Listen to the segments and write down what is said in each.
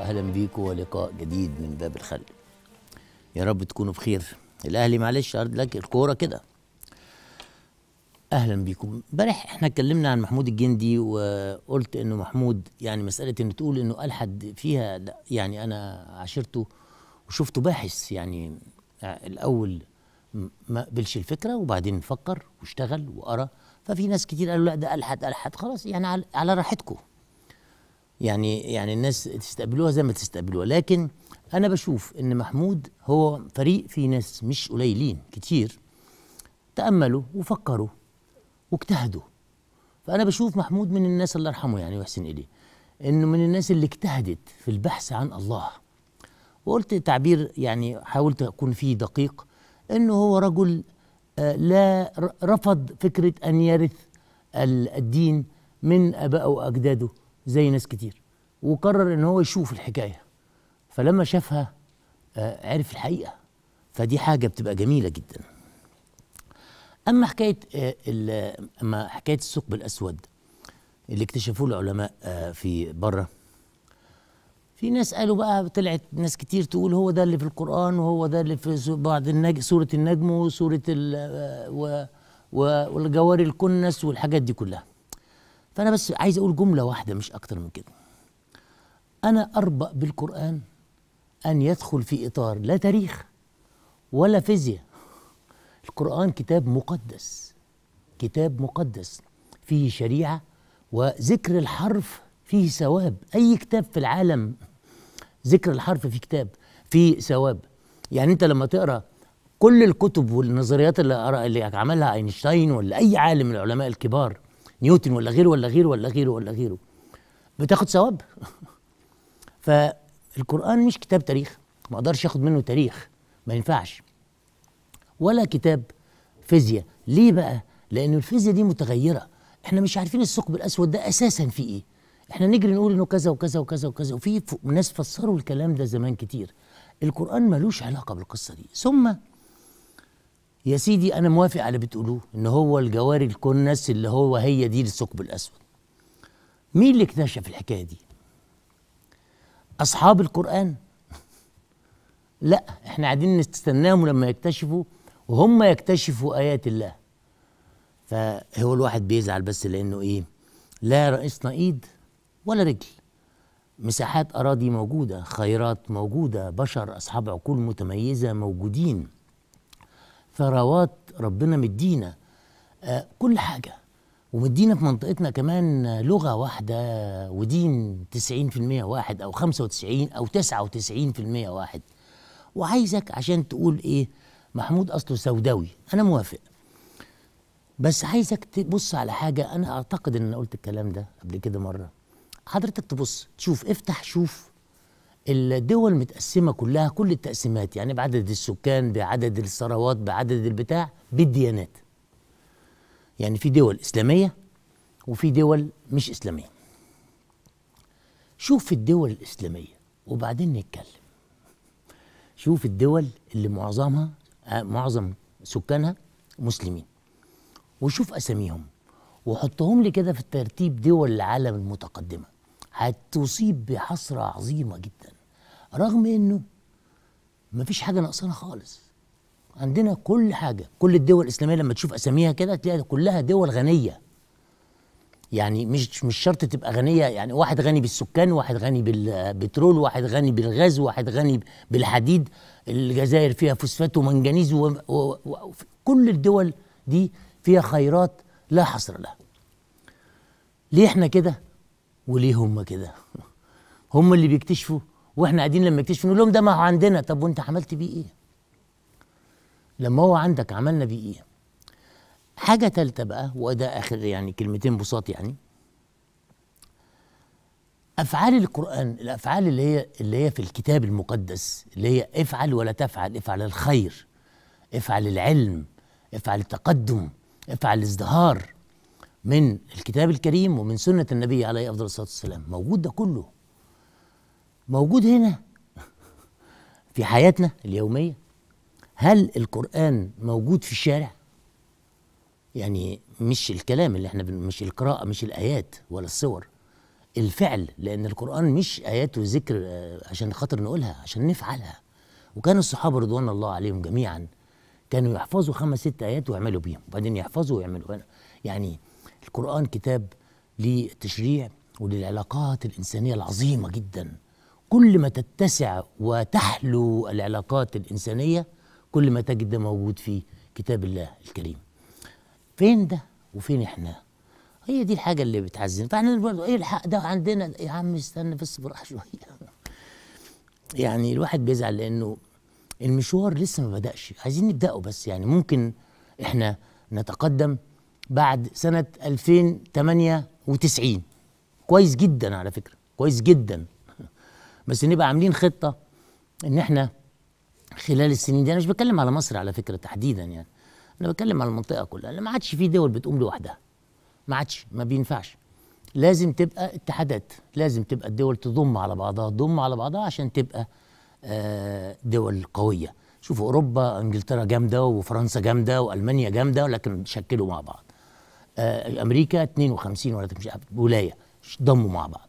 واهلا بيكم ولقاء جديد من باب الخلق يا رب تكونوا بخير الاهلي معلش ارد لك الكوره كده اهلا بيكم امبارح احنا اتكلمنا عن محمود الجندي وقلت انه محمود يعني مساله ان تقول انه الحد فيها لا يعني انا عاشرته وشفته باحث يعني الاول ما قبلش الفكره وبعدين فكر واشتغل وقرا ففي ناس كتير قالوا لا ده الحد الحد خلاص يعني على راحتكم يعني يعني الناس تستقبلوها زي ما تستقبلوها لكن انا بشوف ان محمود هو فريق فيه ناس مش قليلين كتير تاملوا وفكروا واجتهدوا فانا بشوف محمود من الناس الله يرحمه يعني ويحسن اليه انه من الناس اللي اجتهدت في البحث عن الله وقلت تعبير يعني حاولت اكون فيه دقيق انه هو رجل آه، لا رفض فكره ان يرث الدين من ابائه واجداده زي ناس كتير وقرر ان هو يشوف الحكايه فلما شافها آه، عرف الحقيقه فدي حاجه بتبقى جميله جدا اما حكايه آه، اما حكايه الثقب الاسود اللي اكتشفوه العلماء آه، في بره في ناس قالوا بقى طلعت ناس كتير تقول هو ده اللي في القرآن وهو ده اللي في بعض النج سورة النجم وسورة والجواري الكنس والحاجات دي كلها فأنا بس عايز أقول جملة واحدة مش أكتر من كده أنا أربأ بالقرآن أن يدخل في إطار لا تاريخ ولا فيزياء القرآن كتاب مقدس كتاب مقدس فيه شريعة وذكر الحرف فيه ثواب أي كتاب في العالم ذكر الحرف في كتاب فيه ثواب يعني أنت لما تقرأ كل الكتب والنظريات اللي, اللي عملها أينشتاين ولا أي عالم من العلماء الكبار نيوتن ولا غيره ولا غيره ولا غيره ولا غيره بتاخد ثواب فالقرآن مش كتاب تاريخ ما اقدرش اخد منه تاريخ ما ينفعش ولا كتاب فيزياء ليه بقى لأن الفيزياء دي متغيرة احنا مش عارفين الثقب الأسود ده أساسا في إيه احنا نجري نقول إنه كذا وكذا وكذا وكذا وفي ناس فسروا الكلام ده زمان كتير القرآن ملوش علاقة بالقصة دي ثم يا سيدي انا موافق على اللي بتقولوه ان هو الجواري الكنس اللي هو هي دي الثقب الاسود مين اللي اكتشف الحكايه دي اصحاب القران لا احنا قاعدين نستناهم لما يكتشفوا وهم يكتشفوا ايات الله فهو الواحد بيزعل بس لانه ايه لا رئيسنا ايد ولا رجل مساحات اراضي موجوده خيرات موجوده بشر اصحاب عقول متميزه موجودين ثروات ربنا مدينا آه، كل حاجة ومدينا في منطقتنا كمان لغة واحدة ودين 90% واحد أو 95 أو 99% واحد وعايزك عشان تقول إيه محمود أصله سوداوي أنا موافق بس عايزك تبص على حاجة أنا أعتقد إن أنا قلت الكلام ده قبل كده مرة حضرتك تبص تشوف افتح شوف الدول متقسمة كلها كل التقسيمات يعني بعدد السكان بعدد الثروات بعدد البتاع بالديانات يعني في دول إسلامية وفي دول مش إسلامية شوف الدول الإسلامية وبعدين نتكلم شوف الدول اللي معظمها آه، معظم سكانها مسلمين وشوف أساميهم وحطهم لي كده في الترتيب دول العالم المتقدمه هتصيب بحسرة عظيمة جدا رغم انه مفيش حاجة ناقصانا خالص عندنا كل حاجة كل الدول الإسلامية لما تشوف أساميها كده تلاقي كلها دول غنية يعني مش مش شرط تبقى غنية يعني واحد غني بالسكان واحد غني بالبترول واحد غني بالغاز واحد غني بالحديد الجزائر فيها فوسفات ومنجنيز وكل الدول دي فيها خيرات لا حصر لها ليه احنا كده وليه هم كده هم اللي بيكتشفوا واحنا قاعدين لما يكتشفوا نقول لهم ده ما هو عندنا طب وانت عملت بيه ايه لما هو عندك عملنا بيه ايه حاجه ثالثه بقى وده اخر يعني كلمتين بساط يعني افعال القران الافعال اللي هي اللي هي في الكتاب المقدس اللي هي افعل ولا تفعل افعل الخير افعل العلم افعل التقدم افعل الازدهار من الكتاب الكريم ومن سنة النبي عليه أفضل الصلاة والسلام موجود ده كله موجود هنا في حياتنا اليومية هل القرآن موجود في الشارع؟ يعني مش الكلام اللي احنا مش القراءة مش الآيات ولا الصور الفعل لأن القرآن مش آيات وذكر آه، عشان خاطر نقولها عشان نفعلها وكان الصحابة رضوان الله عليهم جميعا كانوا يحفظوا خمس ست آيات ويعملوا بيهم وبعدين يحفظوا ويعملوا يعني القرآن كتاب للتشريع وللعلاقات الإنسانية العظيمة جدا كل ما تتسع وتحلو العلاقات الإنسانية كل ما تجد ده موجود في كتاب الله الكريم فين ده وفين احنا هي دي الحاجة اللي بتحزن فاحنا برضه ايه الحق ده عندنا يا عم استنى بس براحة شوية يعني الواحد بيزعل لأنه المشوار لسه ما بدأش عايزين نبدأه بس يعني ممكن احنا نتقدم بعد سنة 2098 كويس جدا على فكرة كويس جدا بس نبقى عاملين خطة ان احنا خلال السنين دي انا مش بتكلم على مصر على فكرة تحديدا يعني انا بتكلم على المنطقة كلها ما عادش في دول بتقوم لوحدها ما عادش ما بينفعش لازم تبقى اتحادات لازم تبقى الدول تضم على بعضها تضم على بعضها عشان تبقى آه، دول قويه شوفوا اوروبا انجلترا جامده وفرنسا جامده والمانيا جامده لكن شكلوا مع بعض آه، امريكا 52 ولا مش ولايه ضموا مع بعض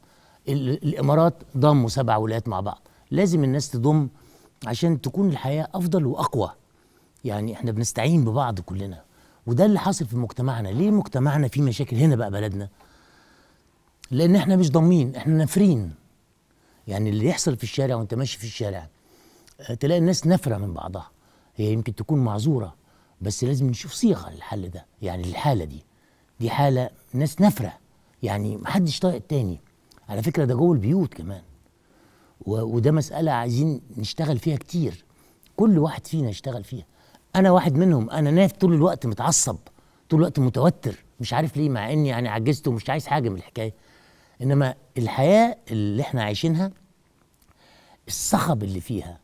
الامارات ضموا سبع ولايات مع بعض لازم الناس تضم عشان تكون الحياه افضل واقوى يعني احنا بنستعين ببعض كلنا وده اللي حاصل في مجتمعنا ليه مجتمعنا فيه مشاكل هنا بقى بلدنا لان احنا مش ضامين احنا نافرين يعني اللي يحصل في الشارع وانت ماشي في الشارع آه، تلاقي الناس نافره من بعضها هي يمكن تكون معذوره بس لازم نشوف صيغه للحل ده يعني الحاله دي دي حاله ناس نفره يعني محدش طايق التاني على فكره ده جوه البيوت كمان وده مساله عايزين نشتغل فيها كتير كل واحد فينا يشتغل فيها انا واحد منهم انا ناف طول الوقت متعصب طول الوقت متوتر مش عارف ليه مع اني يعني عجزت ومش عايز حاجه من الحكايه انما الحياه اللي احنا عايشينها الصخب اللي فيها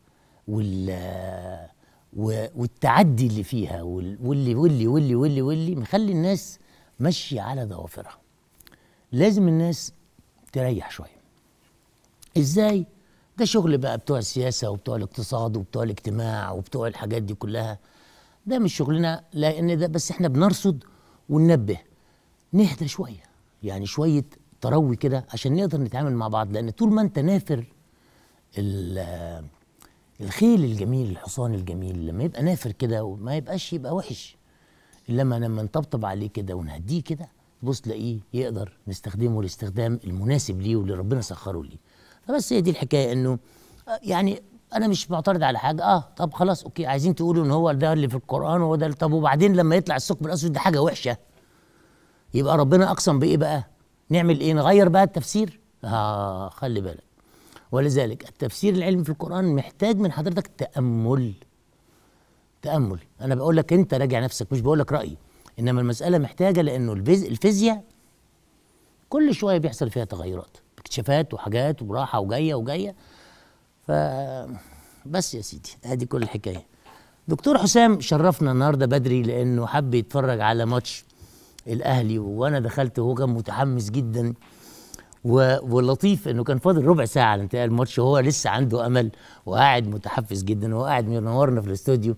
وال والتعدي اللي فيها واللي واللي واللي واللي واللي مخلي الناس مشي على ضوافرها لازم الناس تريح شوية ازاي؟ ده شغل بقى بتوع السياسة وبتوع الاقتصاد وبتوع الاجتماع وبتوع الحاجات دي كلها ده مش شغلنا لأن ده بس احنا بنرصد وننبه نهدى شوية يعني شوية تروي كده عشان نقدر نتعامل مع بعض لأن طول ما أنت نافر الخيل الجميل الحصان الجميل لما يبقى نافر كده وما يبقاش يبقى وحش لما لما نطبطب عليه كده ونهديه كده بص تلاقيه يقدر نستخدمه الاستخدام المناسب ليه واللي ربنا سخره ليه فبس هي دي الحكايه انه آه، يعني انا مش معترض على حاجه اه طب خلاص اوكي عايزين تقولوا ان هو ده اللي في القران وهو ده طب وبعدين لما يطلع الثقب الاسود ده حاجه وحشه يبقى ربنا اقسم بايه بقى نعمل ايه نغير بقى التفسير اه خلي بالك ولذلك التفسير العلمي في القران محتاج من حضرتك تامل تامل انا بقول لك انت راجع نفسك مش بقول لك رايي انما المساله محتاجه لانه الفيزياء كل شويه بيحصل فيها تغيرات اكتشافات وحاجات وراحه وجايه وجايه ف بس يا سيدي ادي كل الحكايه دكتور حسام شرفنا النهارده بدري لانه حب يتفرج على ماتش الاهلي وانا دخلت وهو كان متحمس جدا و... ولطيف انه كان فاضل ربع ساعه على انتهاء الماتش وهو لسه عنده امل وقاعد متحفز جدا وقاعد منورنا في الاستوديو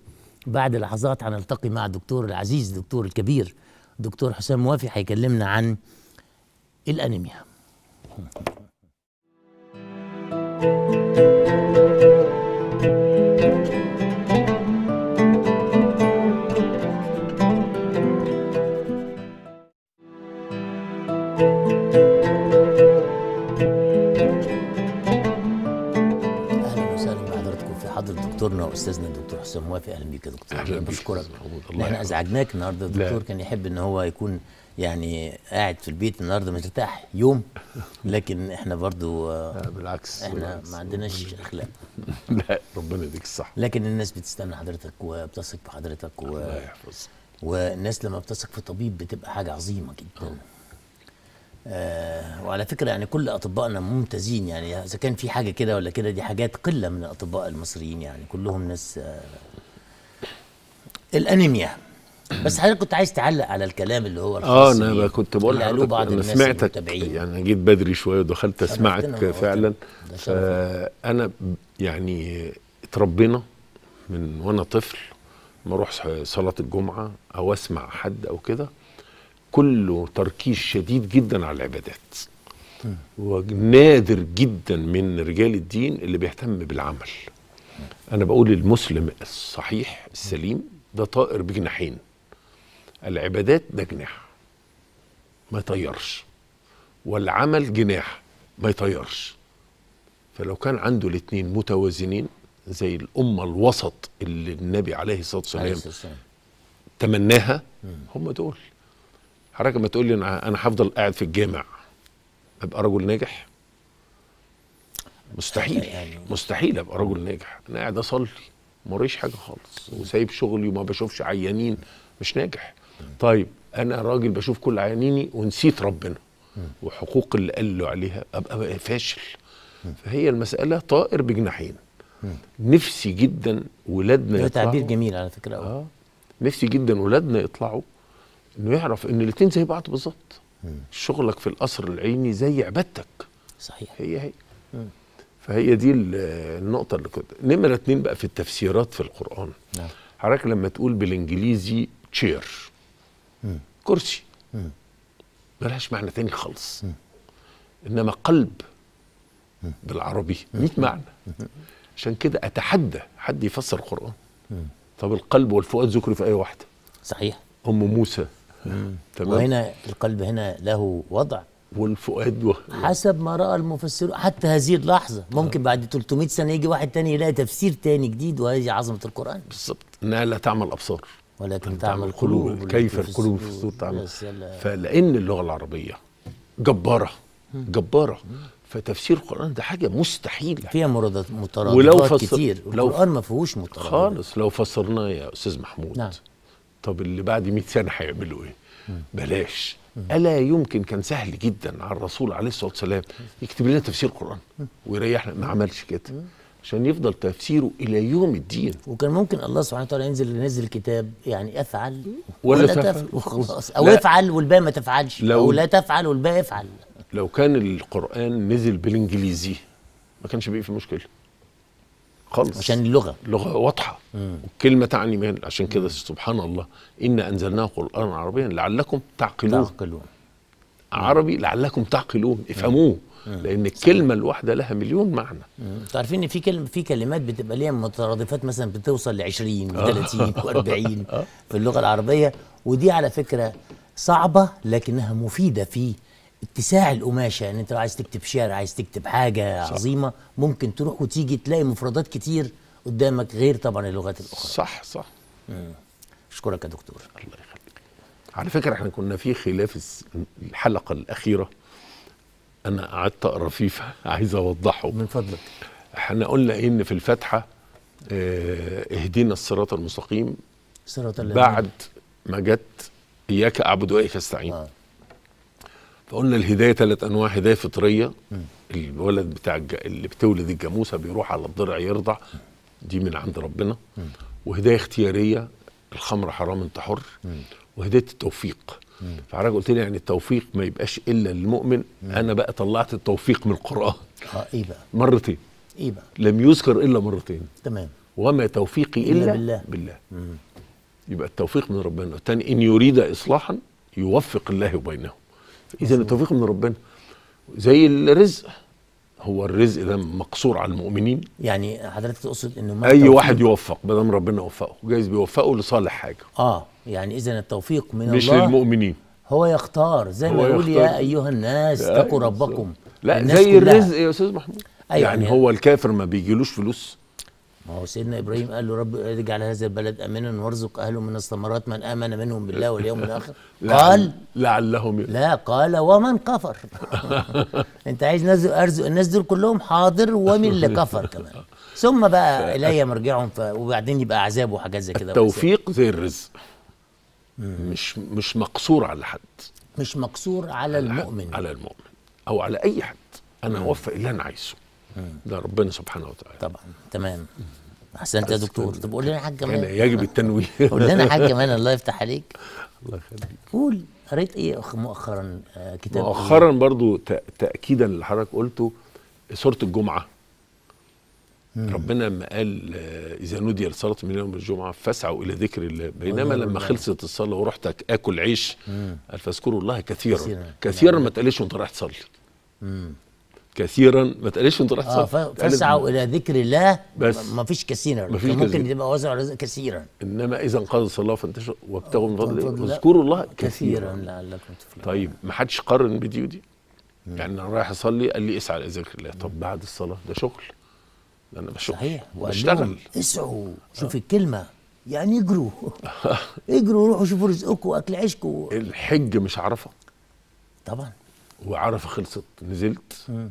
بعد لحظات هنلتقي مع الدكتور العزيز الدكتور الكبير دكتور حسام موافي هيكلمنا عن الانيميا دكتورنا واستاذنا الدكتور حسام موافي اهلا بيك يا دكتور اهلا بشكرك بشكرك احنا ازعجناك النهارده الدكتور كان يحب ان هو يكون يعني قاعد في البيت النهارده مرتاح يوم لكن احنا برضو آه، بالعكس احنا ما عندناش اخلاق لا ربنا يديك الصحه لكن الناس بتستنى حضرتك وبتثق في حضرتك و... الله يحفظك والناس لما بتثق في طبيب بتبقى حاجه عظيمه جدا آه وعلى فكره يعني كل اطبائنا ممتازين يعني اذا كان في حاجه كده ولا كده دي حاجات قله من الاطباء المصريين يعني كلهم ناس آه الانيميا بس حضرتك كنت عايز تعلق على الكلام اللي هو اه انا كنت بقول لحضرتك انا سمعتك يعني جيت بدري شويه ودخلت اسمعك فعلا آه، انا يعني اتربينا من وانا طفل ما اروح صلاه الجمعه او اسمع حد او كده كله تركيز شديد جدا على العبادات ونادر جدا من رجال الدين اللي بيهتم بالعمل انا بقول المسلم الصحيح السليم ده طائر بجناحين العبادات ده جناح ما يطيرش والعمل جناح ما يطيرش فلو كان عنده الاثنين متوازنين زي الأمة الوسط اللي النبي عليه الصلاة والسلام تمناها هم دول حضرتك لما تقول لي انا هفضل قاعد في الجامع ابقى رجل ناجح مستحيل يعني مستحيل ابقى رجل ناجح انا قاعد اصلي موريش حاجه خالص وسايب شغلي وما بشوفش عيانين مش ناجح طيب انا راجل بشوف كل عيانيني ونسيت ربنا وحقوق اللي قالوا عليها ابقى فاشل فهي المساله طائر بجناحين نفسي جدا ولادنا يطلعوا ده تعبير جميل على فكره اه نفسي جدا ولادنا يطلعوا انه يعرف ان الاثنين زي بعض بالظبط شغلك في القصر العيني زي عبادتك صحيح هي هي مم. فهي دي النقطه اللي كنت نمره اتنين بقى في التفسيرات في القران نعم حضرتك لما تقول بالانجليزي تشير كرسي ملهاش معنى تاني خالص انما قلب بالعربي 100 معنى عشان كده اتحدى حد يفسر القران طب القلب والفؤاد ذكروا في اي واحده صحيح ام موسى تمام وهنا القلب هنا له وضع والفؤاد حسب ما راى المفسرون حتى هذه اللحظه ممكن آه. بعد 300 سنه يجي واحد تاني يلاقي تفسير تاني جديد وهذه عظمه القران بالظبط انها لا تعمل ابصار ولكن تعمل القلوب كيف القلوب في الصدور تعمل فلان اللغه العربيه جباره جباره فتفسير القران ده حاجه مستحيله فيها مترادفات كتير القران ما فيهوش مترادفات خالص لو فسرناه يا استاذ محمود نعم. طب اللي بعد 100 سنه هيعملوا ايه؟ بلاش الا يمكن كان سهل جدا على الرسول عليه الصلاه والسلام يكتب لنا تفسير قران ويريحنا ما عملش كده عشان يفضل تفسيره الى يوم الدين وكان ممكن الله سبحانه وتعالى ينزل ينزل كتاب يعني افعل ولا, ولا تفعل وخلاص او لا. افعل والباقي ما تفعلش لو او لا تفعل والباقي افعل لو كان القران نزل بالانجليزي ما كانش بقى في مشكله خالص عشان اللغه لغه واضحه والكلمه تعني مال عشان كده سبحان الله انا انزلناه قرانا عربيا لعلكم تعقلون تعقلون عربي لعلكم تعقلون افهموه لان الكلمه الواحده لها مليون معنى انتوا عارفين ان في كلمه في كلمات بتبقى ليها مترادفات مثلا بتوصل ل 20 و 30 و 40 في اللغه العربيه ودي على فكره صعبه لكنها مفيده في اتساع القماشه يعني انت لو عايز تكتب شعر عايز تكتب حاجه صح. عظيمه ممكن تروح وتيجي تلاقي مفردات كتير قدامك غير طبعا اللغات الاخرى صح صح اشكرك يا دكتور الله يخليك على فكره احنا كنا في خلاف الحلقه الاخيره انا قعدت اقرا فيه عايز اوضحه من فضلك احنا قلنا ان في الفاتحه اه اهدينا الصراط المستقيم صراط بعد ما جت اياك اعبد واياك استعين آه. فقلنا الهدايه ثلاث انواع هدايه فطريه الولد بتاع الج... اللي بتولد الجاموسه بيروح على الضرع يرضع دي من عند ربنا وهدايه اختياريه الخمر حرام انت حر وهدايه التوفيق فحضرتك قلت لي يعني التوفيق ما يبقاش الا للمؤمن انا بقى طلعت التوفيق من القران اه ايه بقى مرتين ايه بقى لم يذكر الا مرتين تمام وما توفيقي الا, إلا بالله بالله مم. يبقى التوفيق من ربنا الثاني ان يريد اصلاحا يوفق الله بينهم اذا التوفيق من ربنا زي الرزق هو الرزق ده مقصور على المؤمنين يعني حضرتك تقصد انه اي واحد يوفق ما دام ربنا وفقه جايز بيوفقه لصالح حاجه اه يعني اذا التوفيق من مش الله مش للمؤمنين هو يختار زي ما يقول يا ايها الناس اتقوا ربكم لا زي كلها. الرزق يا استاذ محمود أيوة يعني, يعني هو الكافر ما بيجيلوش فلوس ما هو سيدنا ابراهيم قال له رب اجعل هذا البلد امنا وارزق اهله من الثمرات من امن منهم بالله واليوم الاخر قال لعلهم لا قال ومن كفر انت عايز ناس ارزق الناس دول كلهم حاضر ومن اللي كفر كمان ثم بقى الي مرجعهم ف... وبعدين يبقى عذاب وحاجات زي كده التوفيق زي الرزق مش مش مقصور على حد مش مقصور على, على المؤمن على المؤمن او على اي حد انا اوفق اللي انا عايزه ده ربنا سبحانه وتعالى طبعا تمام احسنت يا دكتور طب يعني قول لنا حاجه كمان يجب التنويه قول لنا حاجه كمان الله يفتح عليك الله يخليك قول قريت ايه مؤخرا آه، كتاب مؤخرا إيه؟ برضو تاكيدا اللي حضرتك قلته سوره الجمعه مم. ربنا لما قال آه، اذا نودي لصلاه من يوم الجمعه فاسعوا الى ذكر الله بينما لما خلصت الصلاه ورحت اكل عيش قال فاذكروا الله كثيرا كثيرا, كثيراً ما تقلش وانت رايح تصلي كثيرا ما تقلش من طريقه آه يعني فاسعوا الى ذكر الله بس ما فيش كثيرا مفيش ممكن يبقى وزع كثيرا انما اذا انقذ الصلاه فانتشروا وابتغوا من فضل اذكروا الله كثيرا, كثيرا لعلكم تفلحون طيب ما حدش قارن بدي ودي يعني انا رايح اصلي قال لي اسعى الى ذكر الله طب بعد الصلاه ده شغل ده انا بشغل صحيح بشتغل اسعوا آه. شوف آه. الكلمه يعني اجروا اجروا روحوا شوفوا رزقكم واكل عيشكم الحج مش عرفه طبعا وعرفه خلصت نزلت مم.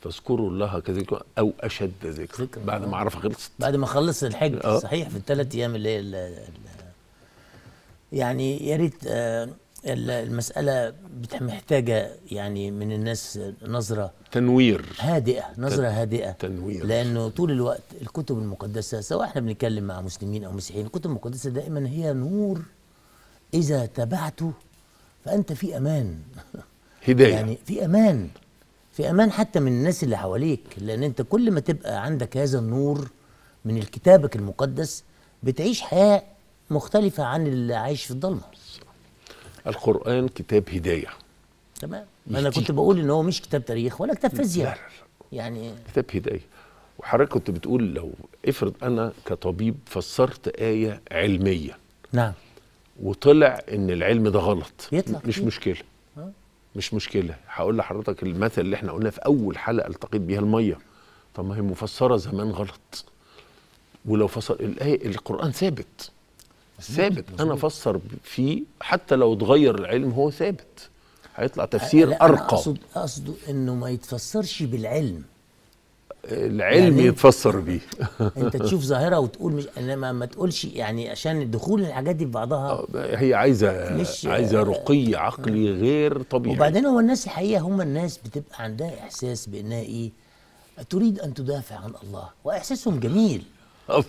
فاذكروا الله كذلك او اشد ذكر بعد ما عرفه خلصت بعد ما خلص الحج أه. صحيح في الثلاث ايام اللي هي يعني يا ريت آه، المسألة محتاجة يعني من الناس نظرة تنوير هادئة نظرة هادئة تنوير لأنه طول الوقت الكتب المقدسة سواء احنا بنتكلم مع مسلمين أو مسيحيين الكتب المقدسة دائما هي نور إذا تبعته فأنت في أمان هداية يعني في أمان في امان حتى من الناس اللي حواليك لان انت كل ما تبقى عندك هذا النور من كتابك المقدس بتعيش حياه مختلفه عن اللي عايش في الضلمه القران كتاب هدايه تمام انا كنت بقول ان هو مش كتاب تاريخ ولا كتاب فيزياء يعني كتاب هدايه وحضرتك كنت بتقول لو افرض انا كطبيب فسرت ايه علميه نعم وطلع ان العلم ده غلط يطلع مش مشكله مش مشكله هقول لحضرتك المثل اللي احنا قلناه في اول حلقه التقيت بيها الميه طب ما هي مفسره زمان غلط ولو فسر الايه القران ثابت ثابت مزبوط. انا افسر فيه حتى لو اتغير العلم هو ثابت هيطلع تفسير ارقى اقصد اقصد انه ما يتفسرش بالعلم العلم يعني يتفسر بيه انت تشوف ظاهره وتقول مش انما ما تقولش يعني عشان دخول الحاجات دي في بعضها آه، هي عايزه مش عايزه آه، رقي آه، عقلي غير طبيعي وبعدين هو الناس الحقيقه هم الناس بتبقى عندها احساس بانها ايه تريد ان تدافع عن الله واحساسهم جميل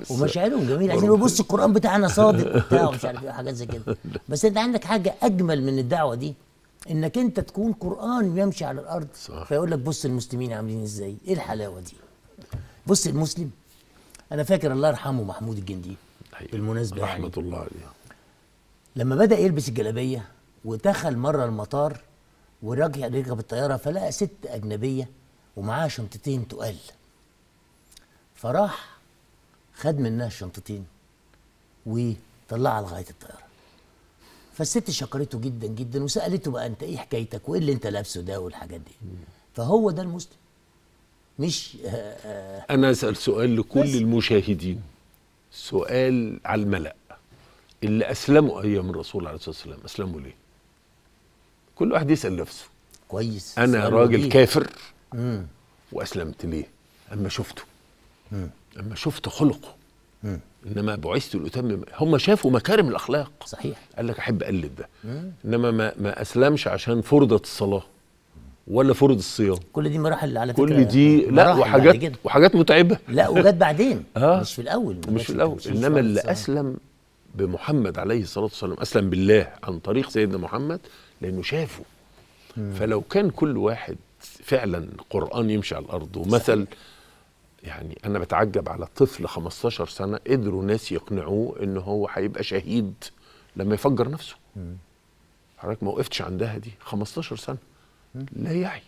ومشاعرهم جميله عايزين بص القران بتاعنا صادق بتاع ومش عارف ايه حاجات زي كده بس انت عندك حاجه اجمل من الدعوه دي انك انت تكون قران يمشي على الارض صح. فيقول لك بص المسلمين عاملين ازاي ايه الحلاوه دي بص المسلم انا فاكر الله يرحمه محمود الجندي بالمناسبه يعني. رحمه يعني. الله عليه لما بدا يلبس الجلابيه ودخل مره المطار ورجع ركب الطياره فلقى ست اجنبيه ومعاها شنطتين تقال فراح خد منها الشنطتين وطلعها لغايه الطياره فالست شكرته جدا جدا وسالته بقى انت ايه حكايتك وايه اللي انت لابسه ده والحاجات دي فهو ده المسلم مش آآ آه، آه، انا اسال سؤال لكل المشاهدين سؤال على الملا اللي اسلموا ايام الرسول عليه الصلاه والسلام اسلموا ليه كل واحد يسال نفسه كويس انا راجل ليه. كافر مم. واسلمت ليه اما شفته مم. اما شفت خلقه مم. انما بعثت لاتمم هم شافوا مكارم الاخلاق صحيح قال لك احب اقلد ده مم. انما ما, ما اسلمش عشان فرضت الصلاه ولا فرض الصيام كل دي مراحل على فكره كل دي لا وحاجات وحاجات متعبه لا وجت بعدين آه مش في الاول مش في الاول انما اللي اسلم بمحمد عليه الصلاه والسلام اسلم بالله عن طريق سيدنا محمد لانه شافه مم. فلو كان كل واحد فعلا قران يمشي على الارض ومثل صحيح. يعني انا بتعجب على طفل 15 سنه قدروا ناس يقنعوه ان هو هيبقى شهيد لما يفجر نفسه حضرتك ما وقفتش عندها دي 15 سنه مم. لا يعي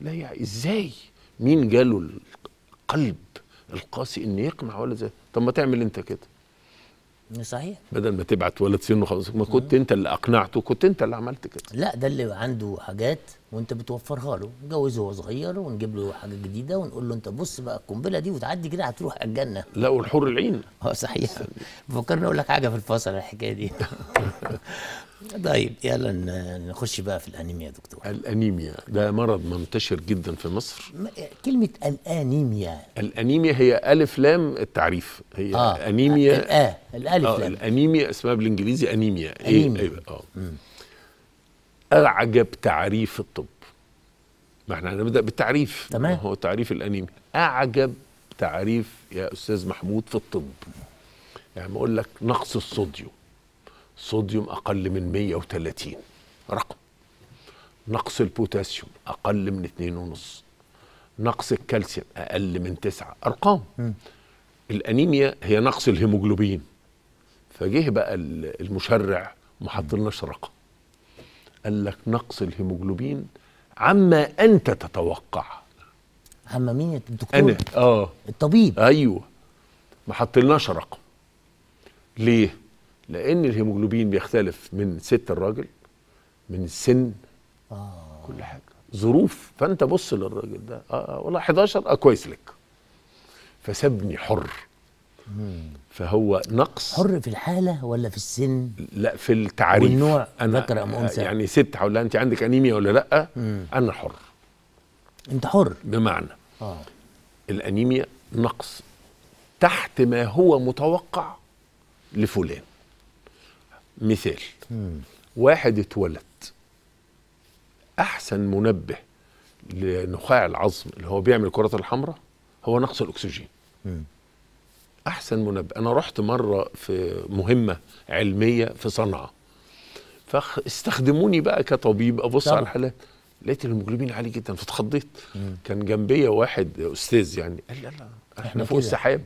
لا يعي ازاي مين جاله القلب القاسي ان يقنع ولا زي طب ما تعمل انت كده صحيح بدل ما تبعت ولد سنه خلاص ما كنت انت اللي اقنعته كنت انت اللي عملت كده لا ده اللي عنده حاجات وانت بتوفرها له نجوزه وهو صغير ونجيب له حاجه جديده ونقول له انت بص بقى القنبله دي وتعدي كده هتروح الجنه لا والحور العين اه صحيح فكرني اقول لك حاجه في الفصل الحكايه دي طيب يلا نخش بقى في الانيميا يا دكتور الانيميا ده مرض منتشر جدا في مصر كلمه الانيميا الانيميا هي الف لام التعريف هي آه. انيميا آه. الالف آه. لام الانيميا اسمها بالانجليزي انيميا إيه؟ انيميا ايوه اه اعجب تعريف الطب ما احنا هنبدا بالتعريف تمام هو تعريف الانيميا اعجب تعريف يا استاذ محمود في الطب يعني بقول لك نقص الصوديوم صوديوم أقل من 130 رقم نقص البوتاسيوم أقل من 2.5 نقص الكالسيوم أقل من 9 أرقام م. الأنيميا هي نقص الهيموجلوبين فجه بقى المشرع محطلناش رقم قال لك نقص الهيموجلوبين عما أنت تتوقع عما مين الدكتور؟ أنا آه الطبيب أيوه ما حطلناش رقم ليه؟ لان الهيموجلوبين بيختلف من ست الراجل من السن آه. كل حاجه ظروف فانت بص للراجل ده آه, آه، والله 11 آه كويس لك فسابني حر مم. فهو نقص حر في الحاله ولا في السن لا في التعريف والنوع انا ذكر ام انثى يعني ست هقول لها انت عندك انيميا ولا لا مم. انا حر انت حر بمعنى آه. الانيميا نقص تحت ما هو متوقع لفلان مثال واحد اتولد احسن منبه لنخاع العظم اللي هو بيعمل الكرات الحمراء هو نقص الاكسجين احسن منبه انا رحت مره في مهمه علميه في صنعاء فاستخدموني بقى كطبيب ابص على الحالات لقيت الهيموجلوبين عالي جدا فاتخضيت كان جنبيا واحد استاذ يعني قال لا لا احنا, احنا فوق السحاب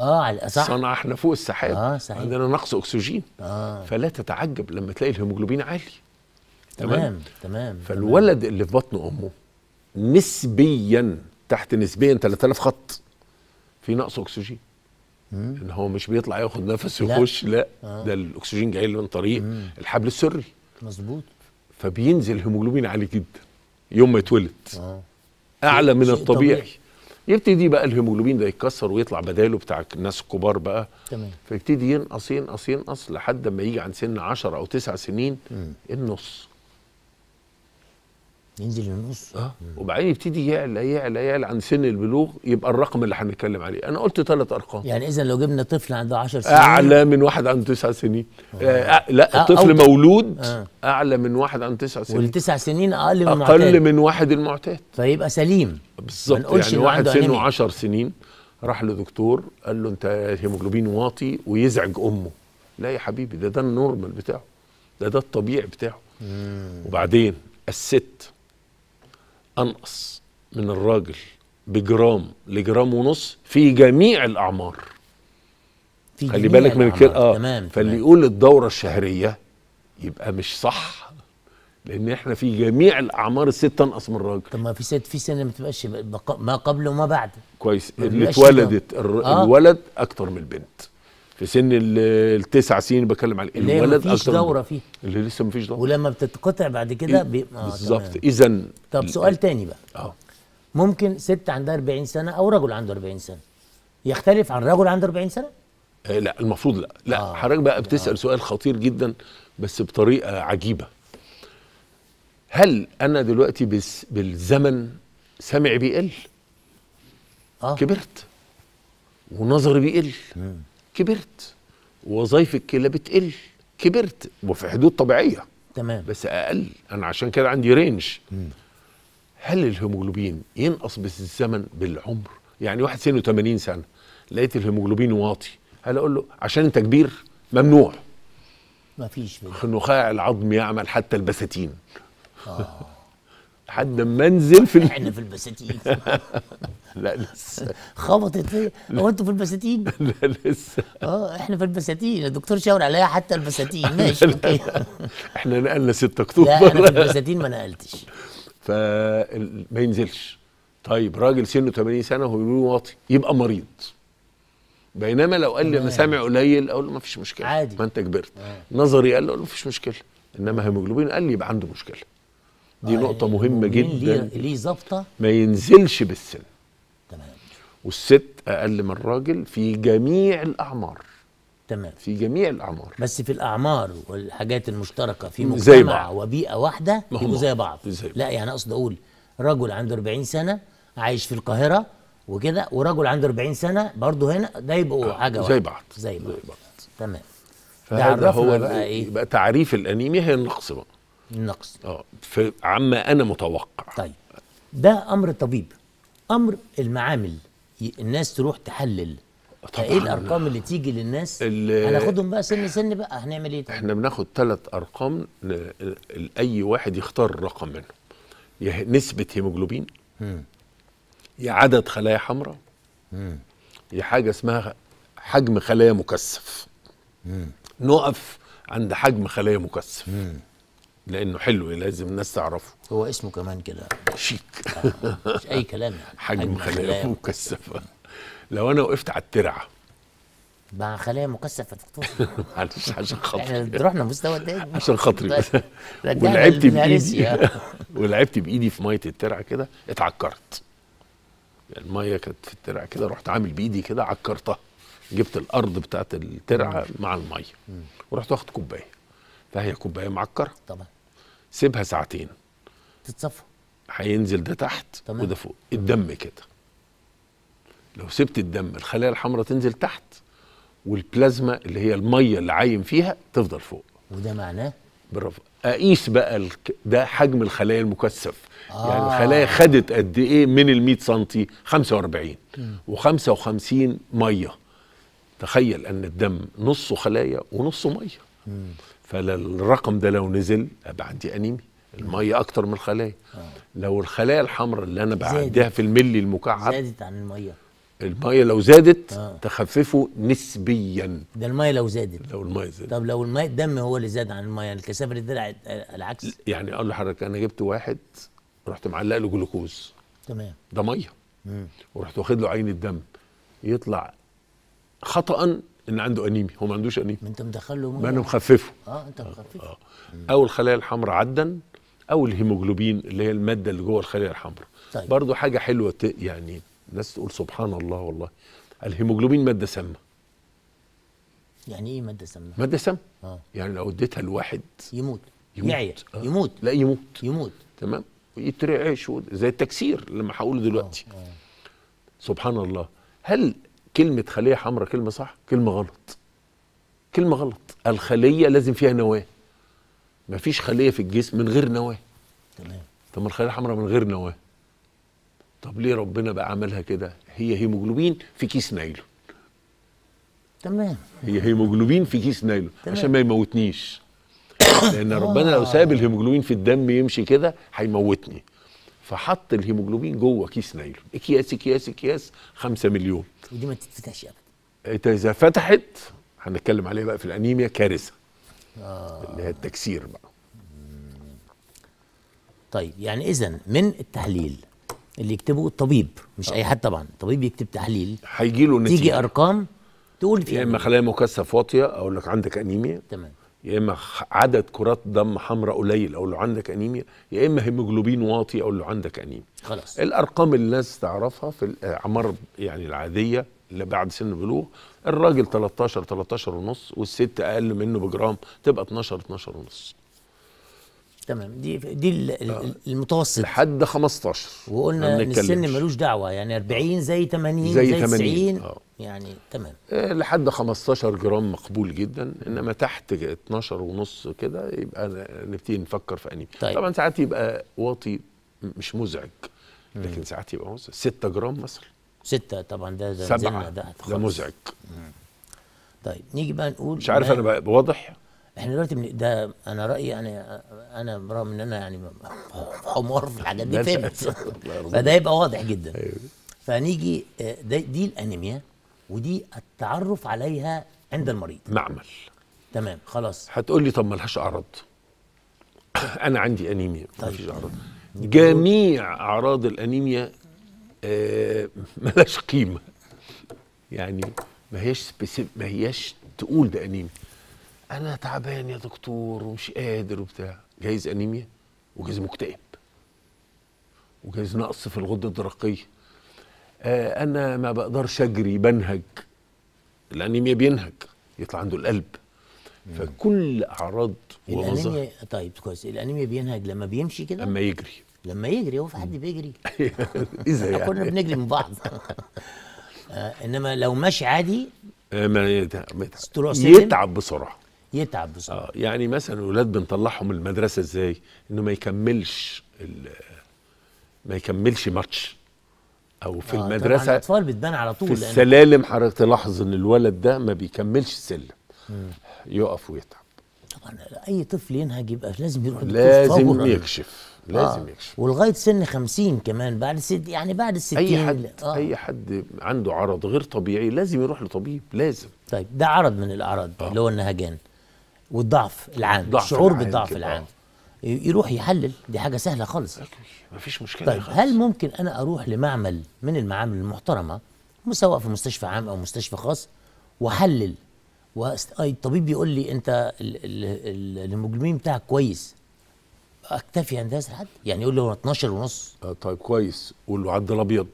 اه على صح صنع احنا فوق السحاب آه صحيح. عندنا نقص اكسجين آه. فلا تتعجب لما تلاقي الهيموجلوبين عالي تمام تمام, تمام. فالولد تمام. اللي في بطن امه نسبيا تحت نسبيا 3000 خط في نقص اكسجين ان هو مش بيطلع ياخد نفس ويخش لا, لا. آه. ده الاكسجين جاي من طريق مم. الحبل السري مظبوط فبينزل الهيموجلوبين عالي جدا يوم ما يتولد آه. اعلى من الطبيعي طبيعي. يبتدي بقى الهيموجلوبين ده يتكسر ويطلع بداله بتاع الناس الكبار بقى تمام فيبتدي ينقص ينقص ينقص لحد ما يجي عند سن 10 او 9 سنين م. النص ينزل للنص اه وبعدين يبتدي يعلى يعلى يعلى عن سن البلوغ يبقى الرقم اللي هنتكلم عليه انا قلت ثلاث ارقام يعني اذا لو جبنا طفل عنده 10 سنين اعلى من واحد عنده 9 سنين آه. آه لا آه الطفل مولود آه. اعلى من واحد عنده 9 سنين والتسع سنين اقل من المعتاد اقل من واحد المعتاد فيبقى سليم بالظبط يعني واحد سنه 10 سنين راح لدكتور قال له انت هيموجلوبين واطي ويزعج امه لا يا حبيبي ده ده النورمال بتاعه ده ده الطبيعي بتاعه مم. وبعدين الست انقص من الراجل بجرام لجرام ونص في جميع الاعمار في خلي بالك من الكل اه تمام فاللي يقول الدوره الشهريه يبقى مش صح لان احنا في جميع الاعمار الست تنقص من الراجل طب ما في ست في سنه ما تبقاش ما قبل وما بعد كويس اللي اتولدت آه. الولد اكتر من البنت في سن التسع سنين بتكلم على اللي الولد مفيش دوره فيه اللي لسه مفيش دوره ولما بتتقطع بعد كده إيه، بي... آه بالظبط اذا طب سؤال تاني بقى اه ممكن ست عندها 40 سنه او رجل عنده 40 سنه يختلف عن رجل عنده 40 سنه آه لا المفروض لا لا آه. حضرتك بقى بتسال آه. سؤال خطير جدا بس بطريقه عجيبه هل انا دلوقتي بس بالزمن سمعي بيقل آه. كبرت ونظري بيقل كبرت وظايف الكلى بتقل كبرت وفي حدود طبيعيه تمام بس اقل انا عشان كده عندي رينج مم. هل الهيموجلوبين ينقص بالزمن بالعمر يعني واحد سنه 80 سنه لقيت الهيموجلوبين واطي هل اقول له عشان انت كبير ممنوع مفيش فيش النخاع العظمي يعمل حتى البساتين آه. لحد ما انزل في احنا في البساتين لا لسه خبطت فيا هو انتوا في البساتين؟ لا لسه اه احنا في البساتين الدكتور شاور عليا حتى البساتين ماشي اوكي احنا نقلنا 6 اكتوبر لا احنا في البساتين ما نقلتش فما ينزلش طيب راجل سنه 80 سنه وهيموجلوبين واطي يبقى مريض بينما لو قال لي انا سامع قليل اقول له ما فيش مشكله عادي ما انت كبرت آه. نظري قال له ما فيش مشكله انما هيموجلوبين قال لي يبقى عنده مشكله دي آه، نقطه مهمه جدا ليه ظابطه ما ينزلش بالسن تمام والست اقل من الراجل في جميع الاعمار تمام في جميع الاعمار بس في الاعمار والحاجات المشتركه في مجتمع زي بعض. وبيئه واحده يبقوا زي بعض زي لا يعني اقصد اقول رجل عنده 40 سنه عايش في القاهره وكده ورجل عنده 40 سنه برضه هنا ده يبقوا آه حاجه واحده زي بعض زي بعض, زي بعض. تمام ده هو بقى ايه يبقى تعريف الانيميا هي النقص بقى النقص اه عما انا متوقع طيب ده امر طبيب امر المعامل الناس تروح تحلل طبعا ايه الارقام اللي تيجي للناس هناخدهم بقى سن سن بقى هنعمل ايه طيب؟ احنا بناخد ثلاث ارقام لاي واحد يختار رقم منهم يا نسبه هيموجلوبين يا عدد خلايا حمراء يا حاجه اسمها حجم خلايا مكثف نقف عند حجم خلايا مكثف لانه حلو لازم الناس تعرفه هو اسمه كمان كده شيك آه، مش اي كلام يعني حجم خلايا مكثفه لو انا وقفت على الترعه مع خلايا مكثفه دكتور معلش عشان خاطري احنا رحنا مستوى تاني عشان خاطري طيب، ولعبت بايدي آه. ولعبت بايدي في ميه الترعه كده اتعكرت يعني الميه كانت في الترعه كده رحت عامل بايدي كده عكرتها جبت الارض بتاعت الترعه مع الميه ورحت واخد كوبايه فهي كوبايه معكره طبعا سيبها ساعتين تتصفى هينزل ده تحت تمام. وده فوق الدم كده لو سبت الدم الخلايا الحمراء تنزل تحت والبلازما اللي هي الميه اللي عايم فيها تفضل فوق وده معناه برافو اقيس بقى الك... ده حجم الخلايا المكثف يعني آه. يعني الخلايا خدت قد ايه من ال 100 سم 45 و55 ميه تخيل ان الدم نصه خلايا ونصه ميه فالرقم ده لو نزل ابقى عندي انيمي الميه اكتر من الخلايا آه. لو الخلايا الحمراء اللي انا بعديها في الملي المكعب زادت عن الميه الميه لو زادت آه. تخففه نسبيا ده الميه لو زادت لو الميه زادت طب لو الميه الدم هو اللي زاد عن الميه الكثافه اللي طلعت العكس يعني اقول لحضرتك انا جبت واحد رحت معلق له جلوكوز تمام ده ميه مم. ورحت واخد له عين الدم يطلع خطأ ان عنده انيميا هو ما عندوش انيميا انت مدخله ما انا مخففه اه انت آه، مخففه آه. آه. او الخلايا الحمراء عدا او الهيموجلوبين اللي هي الماده اللي جوه الخليه الحمراء طيب. برضو حاجه حلوه يعني الناس تقول سبحان الله والله الهيموجلوبين ماده سامه يعني ايه ماده سامه ماده سامه آه. يعني لو اديتها لواحد يموت يموت آه. يموت لا يموت يموت تمام ويترعش زي التكسير لما هقوله دلوقتي آه. آه. سبحان الله هل كلمة خلية حمراء كلمة صح كلمة غلط كلمة غلط الخلية لازم فيها نواة مفيش خلية في الجسم من غير نواة طب ما الخلية الحمراء من غير نواة طب ليه ربنا بقى عملها كده هي هيموجلوبين في كيس نايلون تمام هي هيموجلوبين في كيس نايلون عشان ما يموتنيش لان ربنا لو ساب الهيموجلوبين في الدم يمشي كده هيموتني فحط الهيموجلوبين جوه كيس نايلون اكياس اكياس اكياس 5 مليون ودي ما تتفتحش ابدا اذا فتحت هنتكلم عليها بقى في الانيميا كارثه آه. اللي هي التكسير بقى طيب يعني اذا من التحليل اللي يكتبه الطبيب مش آه. اي حد طبعا الطبيب يكتب تحليل هيجي له نتيجه تيجي ارقام تقول في يا اما خلايا مكثف واطيه اقول لك عندك انيميا تمام يا اما عدد كرات دم حمراء قليل او لو عندك انيميا يا اما هيموجلوبين واطي او لو عندك انيميا خلاص الارقام اللي الناس تعرفها في الاعمار يعني العاديه اللي بعد سن البلوغ الراجل 13 13 ونص والست اقل منه بجرام تبقى 12 12 ونص تمام دي دي آه. المتوسط لحد 15 وقلنا ان السن ملوش دعوه يعني 40 زي 80 زي, زي 80 90 آه. يعني تمام آه، لحد 15 جرام مقبول جدا انما تحت 12 ونص كده يبقى نبتدي نفكر في انيميا طيب. طبعا ساعات يبقى واطي مش مزعج لكن ساعات يبقى مزعج 6 جرام مثلا 6 طبعا ده ده ده, ده مزعج مم. طيب نيجي بقى نقول مش عارف انا واضح احنا دلوقتي من ده انا رايي انا يعني، انا برغم ان انا يعني حمار في الحاجات دي فهمت فده يبقى واضح جدا أيوه. فنيجي آه، دي, دي الانيميا ودي التعرف عليها عند المريض معمل تمام خلاص هتقول لي طب لهاش اعراض انا عندي انيميا طيب. مفيش طيب. اعراض جميع اعراض الانيميا آه ملهاش قيمه يعني ما هياش ما هياش تقول ده انيميا انا تعبان يا دكتور ومش قادر وبتاع جايز انيميا وجايز مكتئب وجايز نقص في الغده الدرقيه آه انا ما بقدرش اجري بنهج الانيميا بينهج يطلع عنده القلب فكل اعراض ومظاهر طيب كويس الانيميا بينهج لما بيمشي كده لما يجري لما يجري هو في حد بيجري اذا إيه، يعني كنا بنجري من بعض آه انما لو ماشي عادي آه، ما يتعب, يتعب بسرعه يتعب آه، بصراحه آه يعني مثلا الاولاد بنطلعهم المدرسه ازاي؟ انه ما يكملش ما يكملش ماتش او في آه المدرسه الاطفال بتبان على طول في السلالم حضرتك تلاحظ ان الولد ده ما بيكملش السلم يقف ويتعب طبعا اي طفل ينهج يبقى لازم يروح لازم فورا. يكشف لازم آه. يكشف ولغايه سن 50 كمان بعد ست يعني بعد ال 60 اي حد آه. اي حد عنده عرض غير طبيعي لازم يروح لطبيب لازم طيب ده عرض من الاعراض آه. اللي هو النهجان والضعف العام ضعف الشعور بالضعف بالضعف العام آه. يروح يحلل دي حاجه سهله خالص مفيش مشكله طيب خالص. هل ممكن انا اروح لمعمل من المعامل المحترمه سواء في مستشفى عام او مستشفى خاص واحلل والطبيب بيقول لي انت الهيموجلوبين بتاعك كويس اكتفي عند هذا الحد يعني يقول له 12 ونص آه، طيب كويس قول له عدل ابيض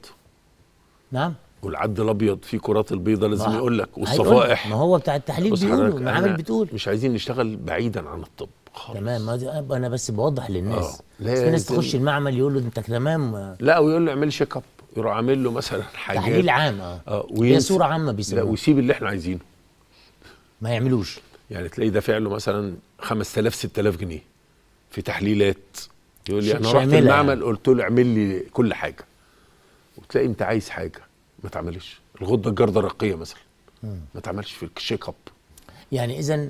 نعم والعد الابيض في كرات البيضه لازم يقول لك والصفائح ما هو بتاع التحليل بيقولوا المعامل بتقول مش عايزين نشتغل بعيدا عن الطب خالص تمام انا بس بوضح للناس آه. في ناس تخش المعمل يقول له انت تمام آه. لا ويقول له اعمل شيك اب يروح عامل له مثلا حاجات تحليل عام اه, آه هي صوره عامه بيسموها لا ويسيب اللي احنا عايزينه ما يعملوش يعني تلاقي دافع له مثلا 5000 6000 جنيه في تحليلات يقول لي انا رحت المعمل يعني. قلت له اعمل لي كل حاجه وتلاقي انت عايز حاجه ما تعملش الغده الجرده الرقيه مثلا ما تعملش في الشيك اب يعني اذا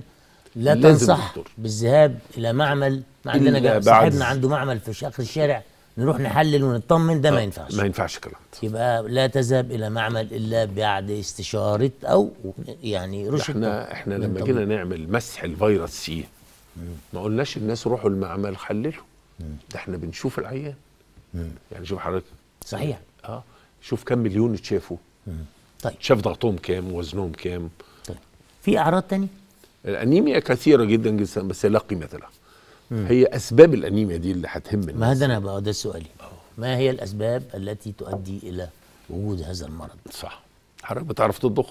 لا تنصح دكتور. بالذهاب الى معمل عندنا صاحبنا عنده معمل في اخر الشارع نروح نحلل ونطمن ده ما آه، ينفعش ما ينفعش الكلام ده يبقى لا تذهب الى معمل الا بعد استشاره او يعني رشد احنا احنا لما جينا نعمل مسح الفيروس سي ما قلناش الناس روحوا المعمل حللوا ده احنا بنشوف العيان يعني شوف حضرتك صحيح اه شوف كم مليون اتشافوا طيب شاف ضغطهم كام وزنهم كام طيب في اعراض تانية الانيميا كثيره جدا جدا بس لا قيمه لها هي اسباب الانيميا دي اللي هتهم الناس ما هذا انا بقى ده سؤالي ما هي الاسباب التي تؤدي الى وجود هذا المرض صح حضرتك بتعرف تطبخ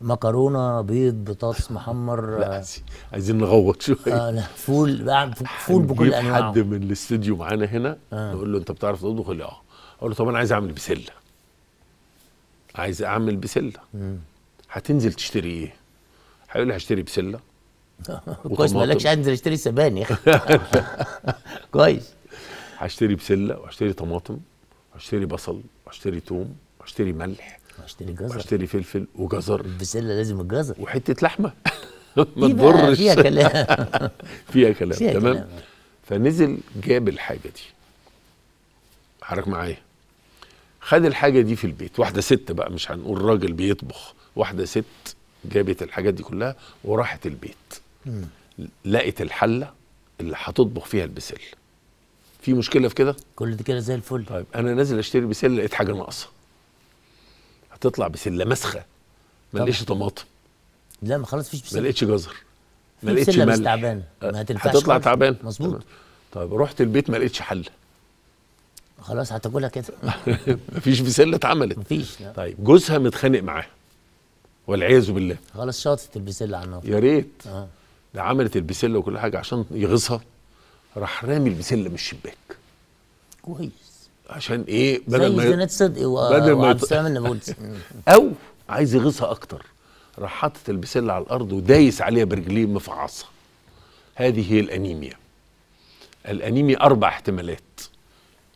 مكرونه بيض بطاطس محمر لا عايزين, نغوط شويه اه لا فول فول بكل انواعه حد من الاستديو معانا هنا آه. نقول له انت بتعرف تطبخ؟ لي اه اقول له طب انا عايز اعمل بسله عايز اعمل بسله هتنزل تشتري ايه هيقول لي هشتري بسله كويس ما قالكش انزل اشتري سبانخ كويس هشتري بسله وهشتري طماطم وهشتري بصل وهشتري ثوم وهشتري ملح وهشتري جزر وهشتري فلفل وجزر البسله لازم الجزر وحته لحمه ما تضرش فيها كلام فيها كلام تمام فنزل جاب الحاجه دي حضرتك معايا خد الحاجه دي في البيت واحده ست بقى مش هنقول راجل بيطبخ واحده ست جابت الحاجات دي كلها وراحت البيت م. لقت الحله اللي هتطبخ فيها البسله في مشكله في كده كل دي كده زي الفل طيب انا نازل اشتري بسله لقيت حاجه ناقصه هتطلع بسله مسخه ما لقيتش طماطم لا ما خلاص فيش بسله ما لقيتش جزر ما لقيتش ملح بس تعبانه ما هتطلع تعبان مظبوط طيب رحت البيت ما لقيتش حله خلاص هتاكلها كده مفيش بسله اتعملت مفيش لا. طيب جوزها متخانق معاها والعياذ بالله خلاص شاطت البسله على النار يا ريت آه. ده عملت البسله وكل حاجه عشان يغيظها راح رامي البسله من الشباك كويس عشان ايه بدل ما زي صدقي و... بدل ما او عايز يغيظها اكتر راح حاطط البسله على الارض ودايس عليها برجليه مفعصها هذه هي الانيميا الانيميا اربع احتمالات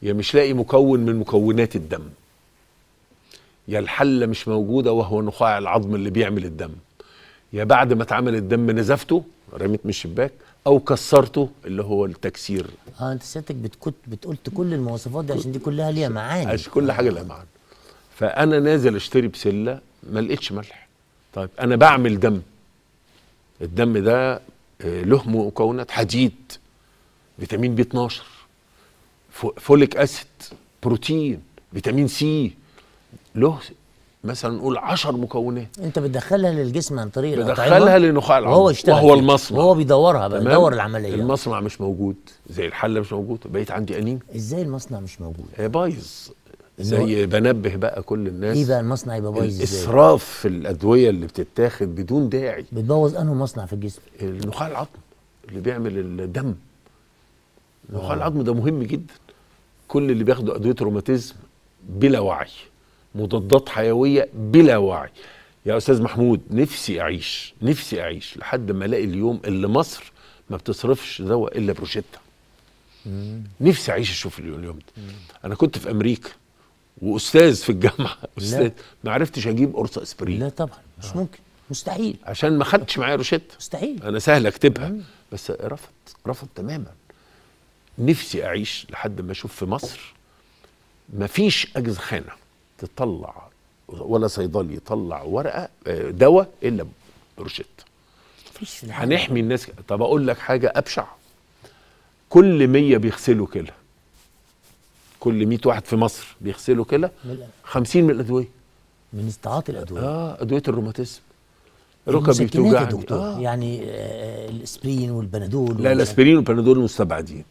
يا مش لاقي مكون من مكونات الدم يا الحله مش موجوده وهو نخاع العظم اللي بيعمل الدم يا بعد ما اتعمل الدم نزفته رميت من الشباك او كسرته اللي هو التكسير اه انت سيادتك بتكت بتقولت كل المواصفات دي عشان دي كلها ليها معاني عشان كل حاجه ليها معاني فانا نازل اشتري بسله ما لقيتش ملح طيب انا بعمل دم الدم ده له آه، مكونات حديد فيتامين بي 12 فوليك اسيد بروتين فيتامين سي له مثلا نقول 10 مكونات انت بتدخلها للجسم عن طريق بتدخلها لنخاع العظم وهو اشتغل وهو المصنع وهو بيدورها بيدور العمليه المصنع مش موجود زي الحله مش موجود بقيت عندي انيم ازاي المصنع مش موجود؟ بايظ زي بنبه بقى كل الناس ايه بقى المصنع يبقى بايظ ازاي؟ الاسراف في الادويه اللي بتتاخد بدون داعي بتبوظ انه مصنع في الجسم؟ النخاع العظمي اللي بيعمل الدم الوقايه العظم ده مهم جدا كل اللي بياخدوا ادويه روماتيزم بلا وعي مضادات حيويه بلا وعي يا استاذ محمود نفسي اعيش نفسي اعيش لحد ما الاقي اليوم اللي مصر ما بتصرفش دواء الا بروشيتا نفسي اعيش اشوف اليوم ده انا كنت في امريكا واستاذ في الجامعه استاذ ما عرفتش اجيب قرصه اسبرين لا طبعا مش آه. ممكن مستحيل عشان ما خدتش معايا روشيتا مستحيل انا سهل اكتبها مم. بس رفض رفض تماما نفسي اعيش لحد ما اشوف في مصر مفيش اجهزه خانه تطلع ولا صيدلي يطلع ورقه آه، دواء الا بروشيت هنحمي الناس طب اقول لك حاجه ابشع كل 100 بيغسلوا كلى كل 100 واحد في مصر بيغسلوا كلى 50 من الادويه من استعاط الادويه اه ادويه الروماتيزم ركبي بتوجعني دكتور آه. يعني آه, آه، الاسبرين والبنادول لا الاسبرين والبنادول مستبعدين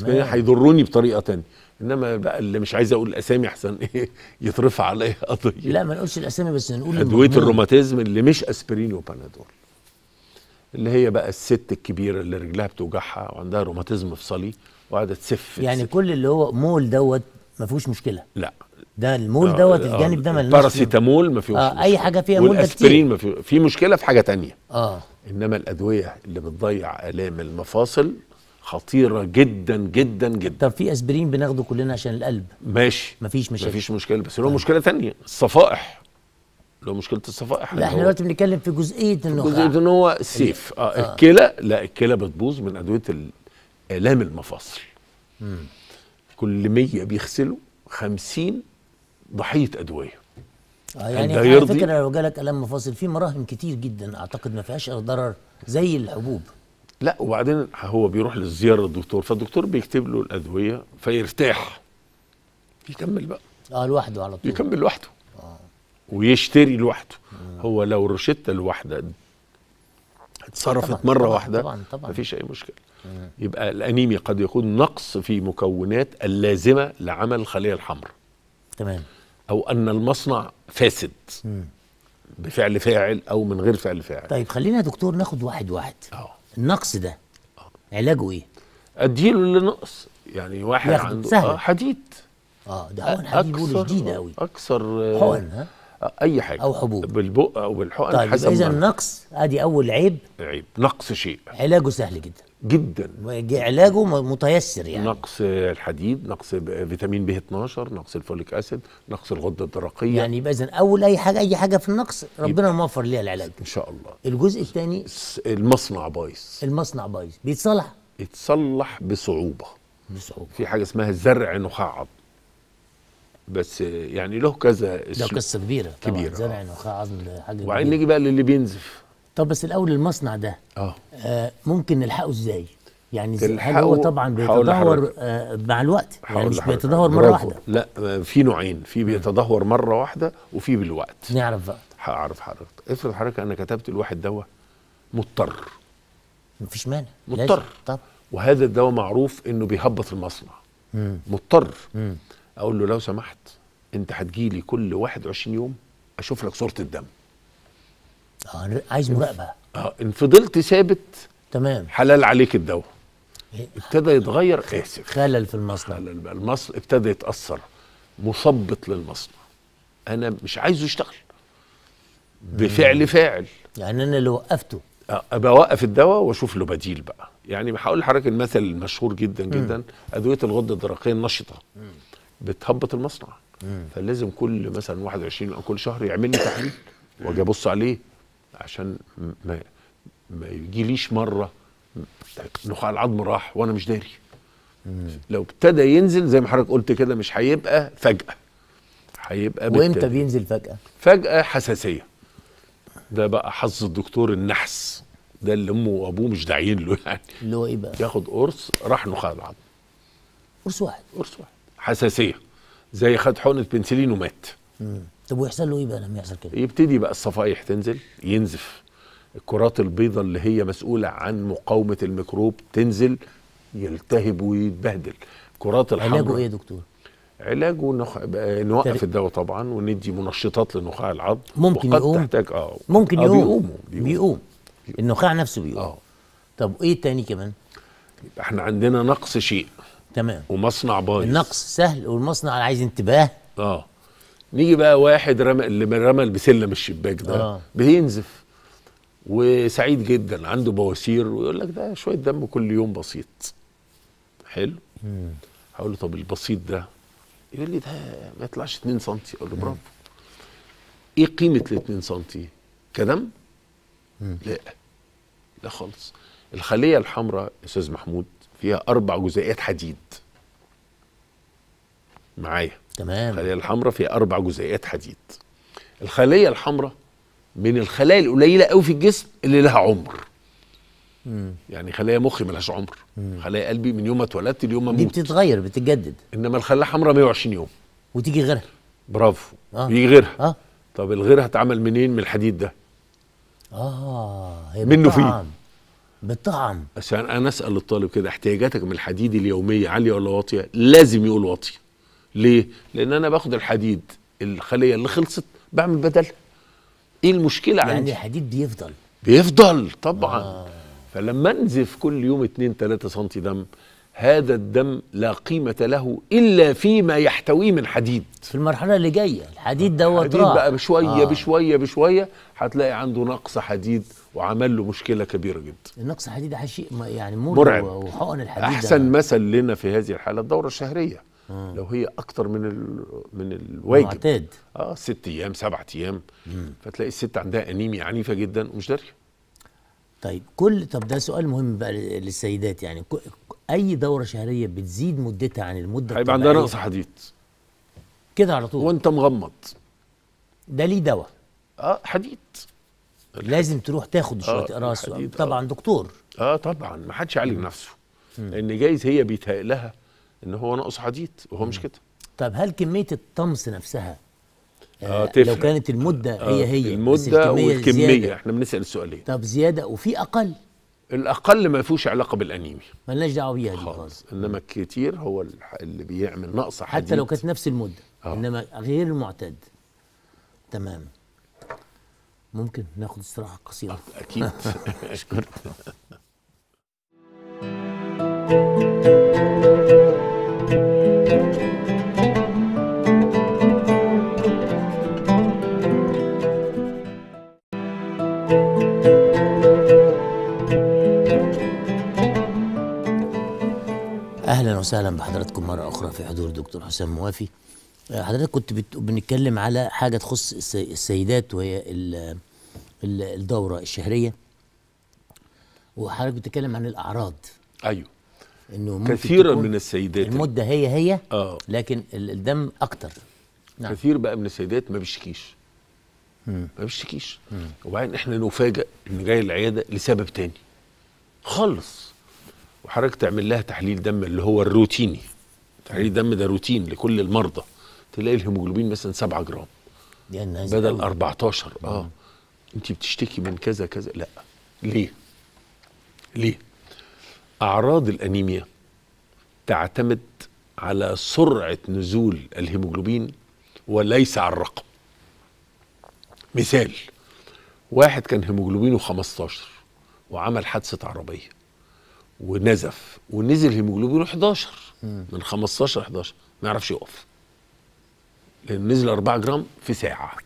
تمام هيضروني بطريقه ثانيه انما بقى اللي مش عايز اقول الاسامي احسن ايه يترفع عليا قضيه طيب. لا ما نقولش الاسامي بس نقول ادويه الروماتيزم اللي مش اسبرين وبانادول اللي هي بقى الست الكبيره اللي رجلها بتوجعها وعندها روماتيزم مفصلي وقاعده تسف يعني تسف. كل اللي هو مول دوت ما فيهوش مشكله لا ده المول آه دوت آه الجانب ده ملناش باراسيتامول ما فيهوش آه اي حاجه فيها مول كتير ما في مشكله في حاجه تانية اه انما الادويه اللي بتضيع الام المفاصل خطيره جدا جدا جدا طب في اسبرين بناخده كلنا عشان القلب ماشي مفيش مشاكل مفيش مشكله بس له طيب. مشكله ثانيه الصفائح له مشكله الصفائح لا احنا دلوقتي بنتكلم في جزئيه انه جزئيه ان هو سيف اه, آه. الكلى لا الكلى بتبوظ من ادويه الام المفاصل مم. كل 100 بيغسلوا 50 ضحيه ادويه آه يعني على فكره لو جالك الام مفاصل في مراهم كتير جدا اعتقد ما فيهاش ضرر زي الحبوب لا وبعدين هو بيروح للزياره للدكتور فالدكتور بيكتب له الادويه فيرتاح يكمل بقى اه لوحده على طول يكمل لوحده آه. ويشتري لوحده مم. هو لو روشته الواحده اتصرفت مره طبعًا واحده طبعًا طبعًا مفيش اي مشكله مم. يبقى الانيميا قد يكون نقص في مكونات اللازمه لعمل الخليه الحمراء تمام او ان المصنع فاسد مم. بفعل فاعل او من غير فعل فاعل طيب خلينا يا دكتور ناخد واحد واحد اه النقص ده علاجه ايه؟ اديله اللي نقص يعني واحد عنده سهل. آه حديد اه ده حقن حديد بيقولوا شديد قوي اكثر آه، حقن ها؟ آه، اي حاجه او حبوب بالبق او بالحقن طيب اذا النقص ادي اول عيب عيب نقص شيء علاجه سهل جدا جدا علاجه متيسر يعني نقص الحديد نقص فيتامين بي 12 نقص الفوليك اسيد نقص الغده الدرقيه يعني يبقى اذا اول اي حاجه اي حاجه في النقص ربنا موفر ليها العلاج ان شاء الله الجزء الثاني المصنع بايظ المصنع بايظ بيتصلح يتصلح بصعوبه بصعوبه في حاجه اسمها زرع نخاع بس يعني له كذا ده قصه كبيره كبيره زرع نخاع عظم حاجه وبعدين نيجي بقى للي بينزف طب بس الاول المصنع ده اه, آه، ممكن نلحقه ازاي؟ يعني هل هو طبعا بيتدهور آه، مع الوقت يعني مش بيتدهور مره واحده لا في نوعين في بيتدهور مره واحده وفي بالوقت نعرف بقى هعرف حضرتك افرض حضرتك انا كتبت الواحد دواء مضطر مفيش مانع مضطر طب وهذا الدواء معروف انه بيهبط المصنع مم. مضطر مم. اقول له لو سمحت انت هتجيلي كل 21 يوم اشوف لك صوره الدم اه عايز مراقبه اه ان فضلت ثابت تمام حلال عليك الدواء إيه؟ ابتدى يتغير اسف إيه، خلل في المصنع خلل بقى المصنع ابتدى يتاثر مثبط للمصنع انا مش عايزه يشتغل بفعل فاعل يعني انا اللي وقفته ابقى اوقف الدواء واشوف له بديل بقى يعني هقول لحضرتك المثل المشهور جدا جدا ادويه الغده الدرقيه النشطه بتهبط المصنع فلازم كل مثلا 21 او كل شهر يعمل لي تحليل واجي ابص عليه عشان ما, ما يجيليش مره نخاع العظم راح وانا مش داري مم. لو ابتدى ينزل زي ما حضرتك قلت كده مش هيبقى فجاه هيبقى وامتى بينزل فجاه فجاه حساسيه ده بقى حظ الدكتور النحس ده اللي امه وابوه مش داعيين له يعني اللي هو ايه بقى ياخد قرص راح نخاع العظم قرص واحد قرص واحد حساسيه زي خد حقنه بنسلين ومات مم. طب ويحصل له ايه بقى لما يحصل كده؟ يبتدي بقى الصفائح تنزل ينزف الكرات البيضاء اللي هي مسؤوله عن مقاومه الميكروب تنزل يلتهب ويتبهدل كرات الحمراء علاجه ايه يا دكتور؟ علاجه نخ... نوقف الدواء طبعا وندي منشطات لنخاع العظم ممكن يقوم تحتاج اه ممكن آه، يقوم. آه بيقوم. بيقوم. بيقوم بيقوم النخاع نفسه بيقوم اه طب ايه تاني كمان؟ احنا عندنا نقص شيء تمام ومصنع بايظ النقص سهل والمصنع عايز انتباه اه نيجي بقى واحد رمى اللي رمى بسلم الشباك ده آه. بينزف وسعيد جدا عنده بواسير ويقول لك ده شويه دم كل يوم بسيط حلو هقول له طب البسيط ده يقول لي ده ما يطلعش 2 سم اقول له برافو ايه قيمه ال 2 سم كدم مم. لا لا خالص الخليه الحمراء يا استاذ محمود فيها اربع جزيئات حديد معايا تمام الخليه الحمراء في اربع جزيئات حديد الخليه الحمراء من الخلايا القليله قوي في الجسم اللي لها عمر مم. يعني خلايا مخي ملهاش عمر مم. خلايا قلبي من يوم ما اتولدت ليوم ما دي بتتغير بتتجدد انما الخلايا الحمراء 120 يوم وتيجي غيرها برافو آه. بيجي غيرها آه. طب الغير هتعمل منين من الحديد ده اه هي منه فيه بالطعم عشان انا اسال الطالب كده احتياجاتك من الحديد اليوميه عاليه ولا واطيه لازم يقول واطيه ليه؟ لان انا باخد الحديد الخليه اللي خلصت بعمل بدلها ايه المشكله يعني عندي؟ يعني الحديد بيفضل بيفضل طبعا آه. فلما انزف كل يوم 2 3 سم دم هذا الدم لا قيمة له إلا فيما يحتويه من حديد في المرحلة اللي جاية الحديد دوت راح بقى بشوية آه. بشوية بشوية هتلاقي عنده نقص حديد وعمل له مشكلة كبيرة جدا النقص الحديد ده شيء يعني مرعب وحقن الحديد أحسن مثل لنا في هذه الحالة الدورة الشهرية آه. لو هي اكتر من ال... من الواجب معتاد اه ست ايام سبعة ايام فتلاقي الست عندها انيميا عنيفه جدا ومش داريه طيب كل طب ده سؤال مهم بقى للسيدات يعني ك... اي دوره شهريه بتزيد مدتها عن المده هيبقى عندها نقص حديد كده على طول وانت مغمض ده ليه دواء اه حديد لازم تروح تاخد آه، شويه آه طبعا آه. دكتور اه طبعا ما حدش يعالج نفسه لان جايز هي بيتهيأ لها ان هو ناقص حديد وهو مش كده طب هل كميه الطمس نفسها آه, آه، تفرق. لو كانت المده آه هي هي المده الكمية والكميه زيادة. احنا بنسال سؤالين طب زياده وفي اقل الاقل ما فيهوش علاقه بالانيميا مالناش دعوه بيها خالص انما الكتير هو اللي بيعمل نقص حديد حتى لو كانت نفس المده آه. انما غير المعتاد تمام ممكن ناخد استراحه قصيره آه، اكيد اشكرك اهلا وسهلا بحضراتكم مره اخرى في حضور دكتور حسام موافي آه، حضرتك كنت بنتكلم على حاجه تخص السيدات وهي الدوره الشهريه وحضرتك بتتكلم عن الاعراض ايوه انه كثيرا من السيدات المده هي هي آه. لكن الدم اكتر نعم. كثير بقى من السيدات ما بيشتكيش ما بيشتكيش وبعدين احنا نفاجئ ان جاي العياده لسبب تاني خالص وحضرتك تعمل لها تحليل دم اللي هو الروتيني تحليل دم ده روتين لكل المرضى تلاقي الهيموجلوبين مثلا 7 جرام يعني بدل 14 اه انت بتشتكي من كذا كذا لا ليه ليه أعراض الأنيميا تعتمد على سرعة نزول الهيموجلوبين وليس على الرقم مثال واحد كان هيموجلوبينه 15 وعمل حادثة عربية ونزف ونزل هيموجلوبينه 11 من 15 ل 11 ما يعرفش يقف لأنه نزل 4 جرام في ساعة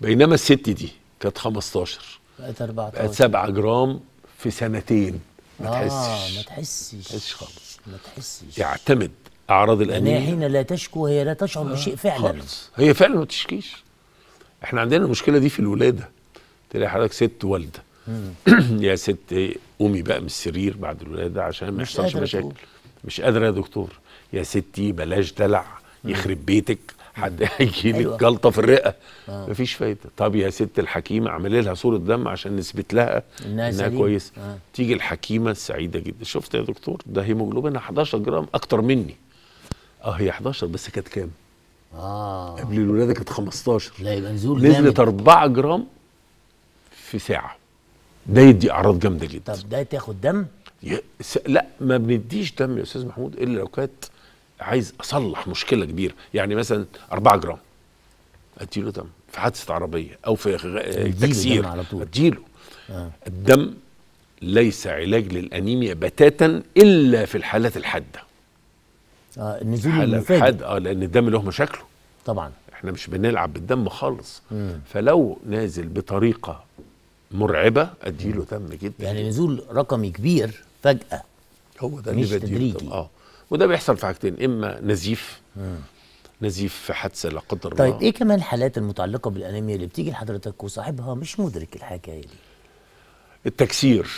بينما الست دي كانت 15 بقت 14 بقت 7 جرام في سنتين ما آه تحسش ما تحسش آه، ما تحسش خالص ما تحسش يعتمد اعراض الانيميا يعني حين لا تشكو هي لا تشعر آه، بشيء فعلا خالص. هي فعلا ما تشكيش احنا عندنا المشكله دي في الولاده تلاقي حضرتك ست والده يا ست قومي بقى من السرير بعد الولاده عشان ما يحصلش مشاكل مش قادره يا دكتور يا ستي بلاش دلع يخرب بيتك حد هيجي أيوة. جلطه في الرئه آه. مفيش فايده طب يا ست الحكيمه اعملي لها صوره دم عشان نثبت لها انها, إنها كويسه آه. تيجي الحكيمه السعيده جدا شفت يا دكتور ده هيموجلوبين 11 جرام اكتر مني اه هي 11 بس كانت كام اه قبل الولاده كانت 15 لا يبقى نزول نزلت 4 جرام في ساعه ده يدي اعراض جامده جدا طب ده تاخد دم ي... س... لا ما بنديش دم يا استاذ محمود الا لو كانت عايز اصلح مشكله كبيره يعني مثلا 4 جرام اديله دم في حادثه عربيه او في تكسير اديله آه. الدم ليس علاج للانيميا بتاتا الا في الحالات الحاده آه النزول المفاجئ اه لان الدم له مشاكله طبعا احنا مش بنلعب بالدم خالص مم. فلو نازل بطريقه مرعبه اديله دم جدا يعني نزول رقمي كبير فجاه هو ده مش تدريجي اه وده بيحصل في حاجتين اما نزيف نزيف في حادثه لا قدر الله طيب ايه كمان الحالات المتعلقه بالانيميا اللي بتيجي لحضرتك وصاحبها مش مدرك الحكايه دي التكسير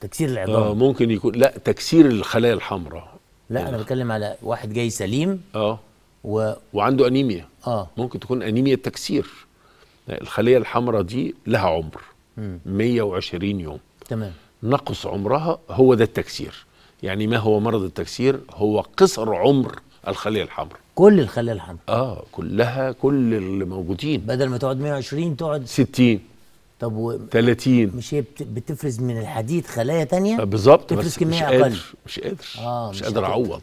تكسير العظام آه ممكن يكون لا تكسير الخلايا الحمراء لا انا بتكلم على واحد جاي سليم اه و... وعنده انيميا اه ممكن تكون انيميا تكسير الخليه الحمراء دي لها عمر م. 120 يوم تمام نقص عمرها هو ده التكسير يعني ما هو مرض التكسير هو قصر عمر الخليه الحمراء كل الخليه الحمراء اه كلها كل اللي موجودين بدل ما تقعد 120 تقعد 60 طب و 30 مش هي بتفرز من الحديد خلايا تانية آه، بالظبط بس كمية مش قادر مش قادر آه مش قادر اعوض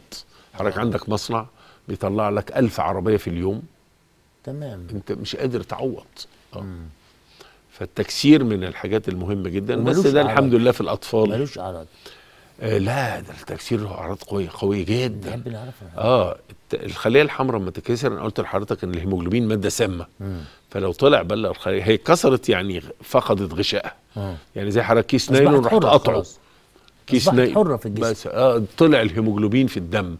حضرتك آه. عندك مصنع بيطلع لك ألف عربية في اليوم تمام انت مش قادر تعوض آه. فالتكسير من الحاجات المهمة جدا بس ده الحمد لله في الأطفال ملوش أعراض آه، لا ده التكسير له اعراض قويه قويه جدا نحب نعرف اه الخليه الحمراء لما تتكسر انا قلت لحضرتك ان الهيموجلوبين ماده سامه فلو طلع بلغ الخليه هي اتكسرت يعني فقدت غشائها آه. يعني زي حضرتك كيس نايلون رحت قطعه كيس نايلون حره في الجسم بس آه طلع الهيموجلوبين في الدم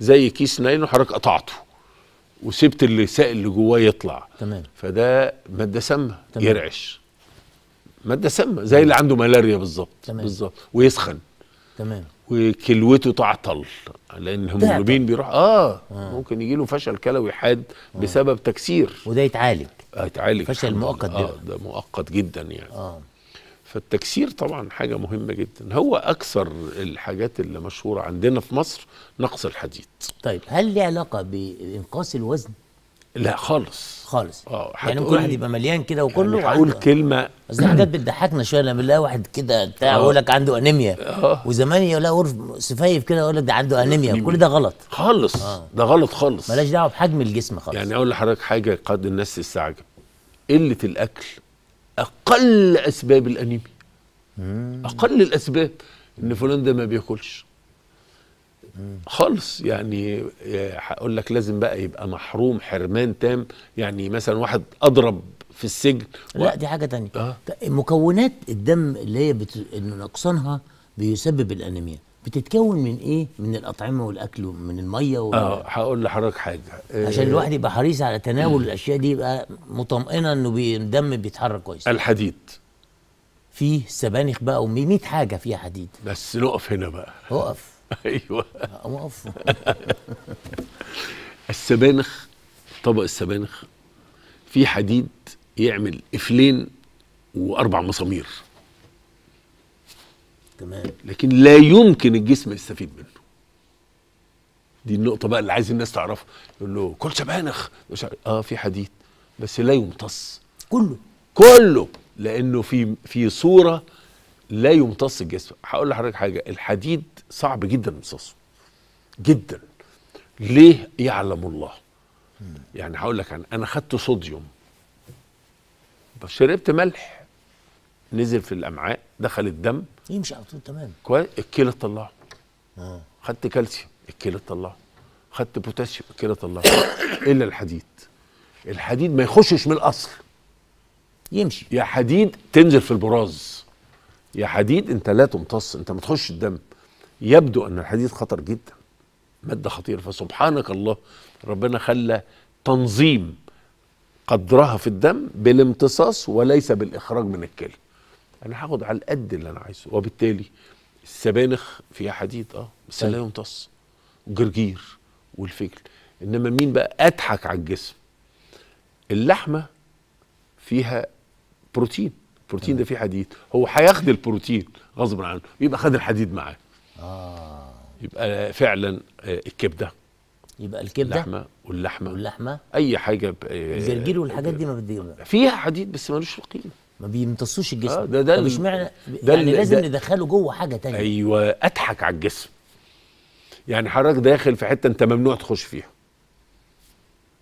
زي كيس نايلون حضرتك قطعته وسبت السائل اللي جواه يطلع تمام فده ماده سامه يرعش ماده سامه زي اللي عنده ملاريا بالظبط بالظبط ويسخن تمام وكلوته تعطل لان الهيموجلوبين بيروح آه, اه ممكن يجي له فشل كلوي حاد آه. بسبب آه. تكسير وده يتعالج هيتعالج آه، فشل مؤقت ده اه ده مؤقت جدا يعني اه فالتكسير طبعا حاجه مهمه جدا هو اكثر الحاجات اللي مشهوره عندنا في مصر نقص الحديد طيب هل له علاقه بانقاص الوزن لا خالص خالص اه يعني ممكن واحد يبقى مليان كده وكله يعني هقول كلمه اصل حاجات بتضحكنا شويه لما نلاقي واحد كده بتاع آه. يقول لك عنده انيميا اه وزمان يلاقي عرف سفايف كده يقول لك ده عنده انيميا كل ده غلط خالص أوه. ده غلط خالص مالهاش دعوه بحجم الجسم خالص يعني اقول لحضرتك حاجه قد الناس تستعجب قله الاكل اقل اسباب الانيميا اقل الاسباب ان فلان ده ما بياكلش خالص يعني آه، هقول لك لازم بقى يبقى محروم حرمان تام يعني مثلا واحد اضرب في السجن لا و... دي حاجه ثانيه آه. مكونات الدم اللي هي بت... نقصانها بيسبب الانيميا بتتكون من ايه من الاطعمه والاكل ومن الميه و... اه هقول لحضرتك حاجه آه، عشان الواحد يبقى حريص على تناول الاشياء دي يبقى مطمئنه انه الدم بيتحرك كويس الحديد فيه سبانخ بقى و100 حاجه فيها حديد بس نقف هنا بقى اقف ايوه اقف السبانخ طبق السبانخ في حديد يعمل قفلين واربع مسامير تمام لكن لا يمكن الجسم يستفيد منه دي النقطه بقى اللي عايز الناس تعرفها يقول له كل سبانخ اه في حديد بس لا يمتص كله كله لانه في في صوره لا يمتص الجسم هقول لحضرتك حاجه الحديد صعب جدا امتصاصه جدا ليه يعلم الله يعني هقول لك انا انا خدت صوديوم شربت ملح نزل في الامعاء دخل الدم يمشي على طول تمام كويس الكلى طلعه اه خدت كالسيوم الكلى طلعه خدت بوتاسيوم الكلى طلعه الا الحديد الحديد ما يخشش من الاصل يمشي يا حديد تنزل في البراز يا حديد انت لا تمتص انت ما تخش الدم يبدو ان الحديد خطر جدا ماده خطيره فسبحانك الله ربنا خلى تنظيم قدرها في الدم بالامتصاص وليس بالاخراج من الكلى انا هاخد على القد اللي انا عايزه وبالتالي السبانخ فيها حديد اه بس طيب. لا يمتص جرجير والفجل انما مين بقى اضحك على الجسم اللحمه فيها بروتين البروتين ده طيب. فيه حديد هو هياخد البروتين غصب عنه يبقى خد الحديد معاه اه يبقى فعلا آه، الكبده يبقى الكبده اللحمه واللحمه واللحمه اي حاجه الجرجير آه، والحاجات دي ما بدي فيها حديد بس ملوش قيمه ما بيمتصوش الجسم آه ده ده طب اشمعنى يعني لازم ندخله جوه حاجه تانية ايوه اضحك على الجسم يعني حضرتك داخل في حته انت ممنوع تخش فيها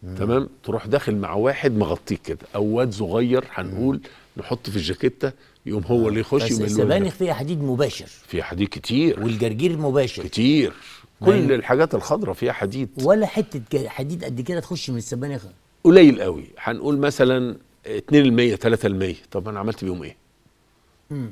مم. تمام تروح داخل مع واحد مغطيك كده او واد صغير هنقول نحط في الجاكيته يقوم هو آه. اللي يخش بس السبانخ فيها حديد مباشر فيها حديد كتير والجرجير مباشر كتير كل الحاجات الخضراء فيها حديد ولا حته حديد قد كده تخش من السبانخ قليل قوي هنقول مثلا 2% 3% طب انا عملت بيهم ايه؟ مم.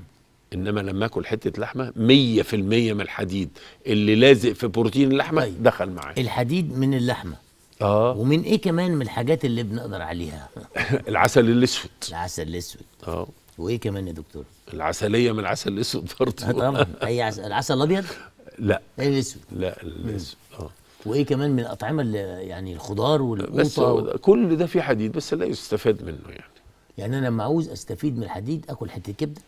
انما لما اكل حته لحمه 100% من الحديد اللي لازق في بروتين اللحمه طيب. دخل معايا الحديد من اللحمه اه ومن ايه كمان من الحاجات اللي بنقدر عليها العسل الاسود العسل الاسود اه وايه كمان يا دكتور العسليه من العسل الاسود برضه طبعا اي عسل العسل الابيض لا الاسود لا الاسود اه وايه كمان من الاطعمه اللي يعني الخضار والقوطه بس و... كل ده فيه حديد بس لا يستفاد منه يعني يعني انا لما عاوز استفيد من الحديد اكل حته كبده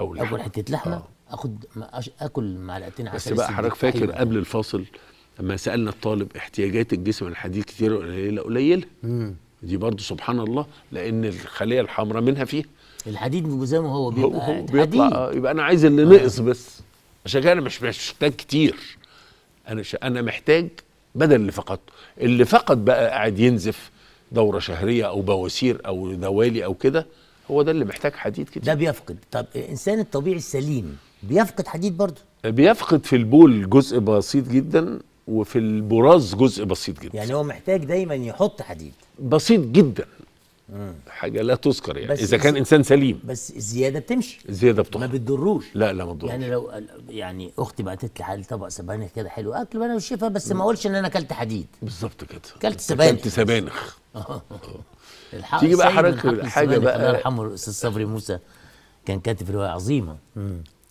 او لحمه اكل حته لحمه آه. اخد اكل معلقتين عسل بس بقى حضرتك فاكر أيوة. قبل الفاصل لما سالنا الطالب احتياجات الجسم الحديد كتير ولا قليله قليله دي برضه سبحان الله لان الخليه الحمراء منها فيها الحديد زي ما هو بيبقى هو, هو بيطلع حديد. آه، يبقى انا عايز اللي آه. نقص بس عشان كده انا مش محتاج كتير انا انا محتاج بدل اللي فقدته اللي فقد بقى قاعد ينزف دوره شهريه او بواسير او دوالي او كده هو ده اللي محتاج حديد كتير ده بيفقد طب الانسان الطبيعي السليم بيفقد حديد برضه بيفقد في البول جزء بسيط جدا وفي البراز جزء بسيط جدا يعني هو محتاج دايما يحط حديد بسيط جدا مم. حاجه لا تذكر يعني اذا كان انسان سليم بس الزياده بتمشي الزياده بتحط ما بتضروش لا لا ما بتضروش يعني لو يعني اختي بعتت لي حالي طبق سبانخ كده حلو اكل وانا وشيفها بس ما اقولش ان انا اكلت حديد بالظبط كده اكلت سبانخ اكلت سبانخ تيجي بقى حضرتك حاجه بقى الله يرحمه الاستاذ صبري موسى كان كاتب روايه عظيمه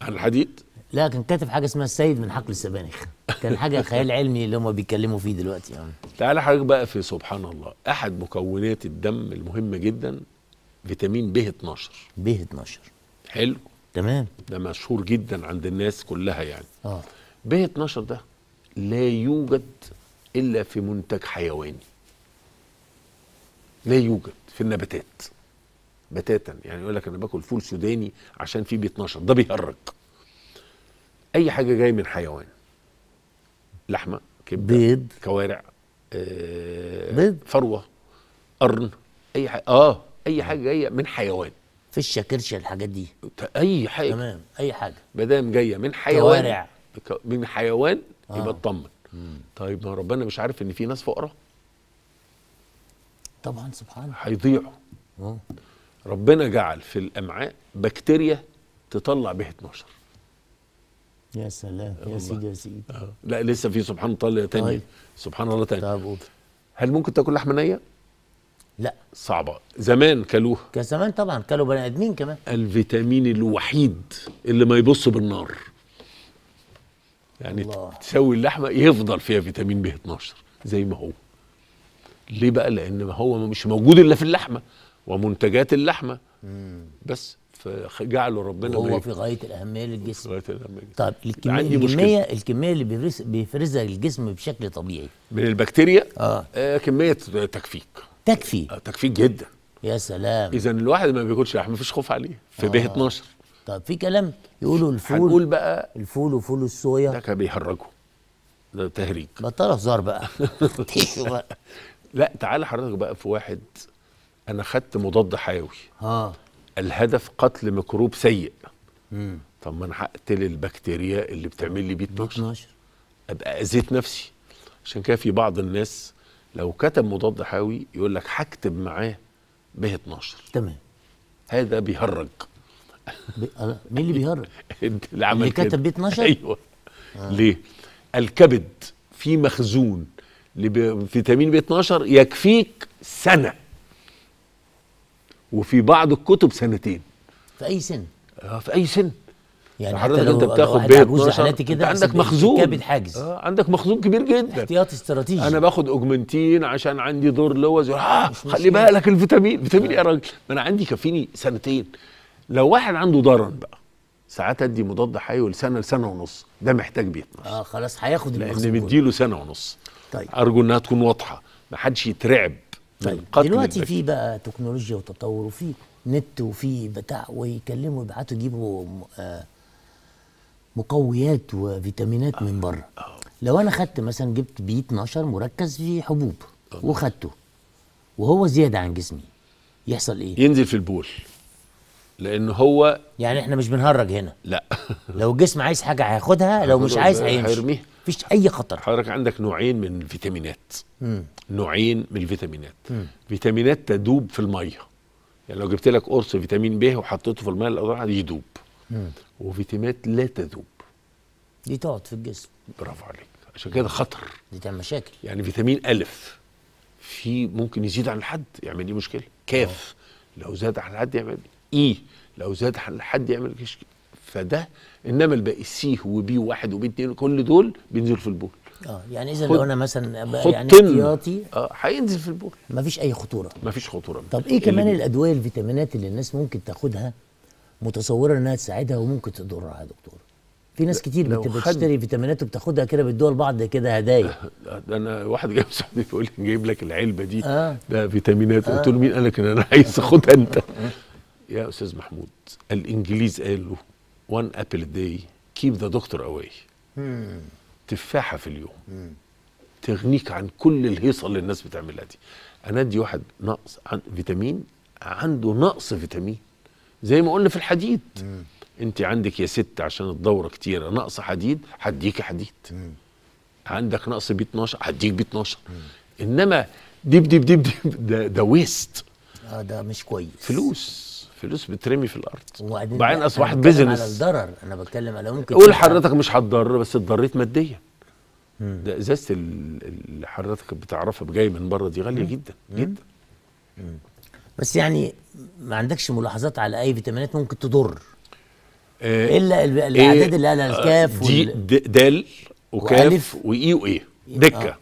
عن الحديد لا كان كاتب حاجه اسمها السيد من حقل السبانخ كان حاجه خيال علمي اللي هم بيتكلموا فيه دلوقتي يعني تعالى حضرتك بقى في سبحان الله احد مكونات الدم المهمه جدا فيتامين ب 12 ب 12 حلو تمام ده مشهور جدا عند الناس كلها يعني اه ب 12 ده لا يوجد الا في منتج حيواني لا يوجد في النباتات بتاتا يعني يقول لك انا باكل فول سوداني عشان فيه ب 12 ده بيهرج اي حاجه جايه من حيوان لحمه كبده بيض كوارع آه بيض فروه قرن اي حاجه اه اي نعم. حاجه جايه من حيوان في الشاكرشه الحاجات دي اي حاجه تمام اي حاجه ما دام جايه من حيوان كوارع من حيوان آه. يبقى اطمن طيب ما ربنا مش عارف ان في ناس فقراء طبعا سبحانه هيضيعوا آه. ربنا جعل في الامعاء بكتيريا تطلع بها 12 يا سلام يا سيدي يا سيدي آه. لا لسه في سبحان الله تاني طيب. سبحان الله تاني طيب هل ممكن تاكل لحمه نيه؟ لا صعبة زمان كلوه كان زمان طبعا كلوا بني ادمين كمان الفيتامين الوحيد اللي ما يبص بالنار يعني الله. تسوي اللحمة يفضل فيها فيتامين ب 12 زي ما هو ليه بقى لان هو مش موجود الا في اللحمة ومنتجات اللحمة مم. بس فجعله ربنا هو في غايه الاهميه للجسم في غايه الاهميه للجسم طب الكميه عندي الكميه, مشكلة. الكميه اللي بيفرز بيفرزها الجسم بشكل طبيعي من البكتيريا آه. آه كميه تكفيك تكفي آه تكفيك جدا يا سلام اذا الواحد ما بياكلش لحمه مفيش خوف عليه في آه. ب 12 طب في كلام يقولوا الفول هنقول بقى الفول وفول الصويا ده كان بيهرجه ده تهريج بطل هزار بقى لا تعالى حضرتك بقى في واحد انا خدت مضاد حيوي اه الهدف قتل ميكروب سيء مم. طب ما انا هقتل البكتيريا اللي بتعمل لي بيت 12 ابقى اذيت نفسي عشان كده في بعض الناس لو كتب مضاد حيوي يقول لك هكتب معاه ب 12 تمام هذا بيهرج أه، مين اللي بيهرج؟ انت اللي عمل اللي كتب ب 12 ايوه آه. ليه؟ الكبد في مخزون لفيتامين ب 12 يكفيك سنه وفي بعض الكتب سنتين في اي سن اه في اي سن يعني حضرتك انت بتاخد بيت 12 كده عندك مخزون حاجز اه عندك مخزون كبير جدا احتياط استراتيجي انا باخد اوجمنتين عشان عندي دور لوز اه خلي يعني. بالك الفيتامين فيتامين ايه يا آه. راجل ما انا عندي كافيني سنتين لو واحد عنده ضرر بقى ساعات ادي مضاد حيوي لسنه لسنه ونص ده محتاج بيت اه خلاص هياخد لان مديله سنه ونص طيب ارجو انها تكون واضحه ما حدش يترعب طيب دلوقتي في بقى تكنولوجيا وتطور وفي نت وفي بتاع ويكلموا يبعتوا يجيبوا آه، مقويات وفيتامينات من آه، بره آه. لو انا خدت مثلا جبت بي 12 مركز في حبوب وخدته وهو زياده عن جسمي يحصل ايه ينزل في البول لان هو يعني احنا مش بنهرج هنا لا لو الجسم عايز حاجه هياخدها لو مش عايز هيمشي هيرميها فيش اي خطر حضرتك عندك نوعين من الفيتامينات مم. نوعين من الفيتامينات مم. فيتامينات تدوب في الميه يعني لو جبت لك قرص فيتامين ب وحطيته في الميه القدر يدوب مم. وفيتامينات لا تذوب دي تقعد في الجسم برافو عليك عشان كده خطر دي تعمل مشاكل يعني فيتامين الف في ممكن يزيد عن الحد يعمل لي مشكله كاف أوه. لو زاد عن الحد يعمل اي لو زاد عن الحد يعمل مشكله فده انما الباقي سي وبي واحد وبي اتنين كل دول بينزلوا في البول اه يعني اذا لو انا مثلا يعني احتياطي اه هينزل في البول مفيش اي خطوره مفيش خطوره طب ايه كمان الادويه الفيتامينات اللي الناس ممكن تاخدها متصوره انها تساعدها وممكن تضرها يا دكتور في ناس كتير بتشتري فيتامينات وبتاخدها كده بتدوها لبعض كده هدايا ده انا واحد جاي صاحبي بيقول لي جايب لك العلبه دي آه. ده فيتامينات آه. قلت له آه. مين قال لك ان انا عايز اخدها انت يا استاذ محمود الانجليز قالوا وان ابل داي كيب ذا دكتور اواي تفاحه في اليوم مم. Hmm. تغنيك عن كل الهيصه اللي الناس بتعملها دي انا ادي واحد نقص عن فيتامين عنده نقص فيتامين زي ما قلنا في الحديد مم. Hmm. انت عندك يا ست عشان الدوره كتيره نقص حديد هديكي حديد مم. Hmm. عندك نقص بي 12 هديك بي 12 مم. انما دب دب دب, دب ده, ده ويست اه ده مش كويس فلوس فلوس بترمي في الارض وبعدين اصبحت بيزنس على الضرر انا بتكلم على ممكن قول حضرتك مش هتضر بس اتضريت ماديا ده ازازه اللي حضرتك بتعرفها جايه من بره دي غاليه مم. جدا جدا مم. بس يعني ما عندكش ملاحظات على اي فيتامينات ممكن تضر آه الا آه، الاعداد إيه اللي آه الكاف دي وال... دال وكاف واي واي دكه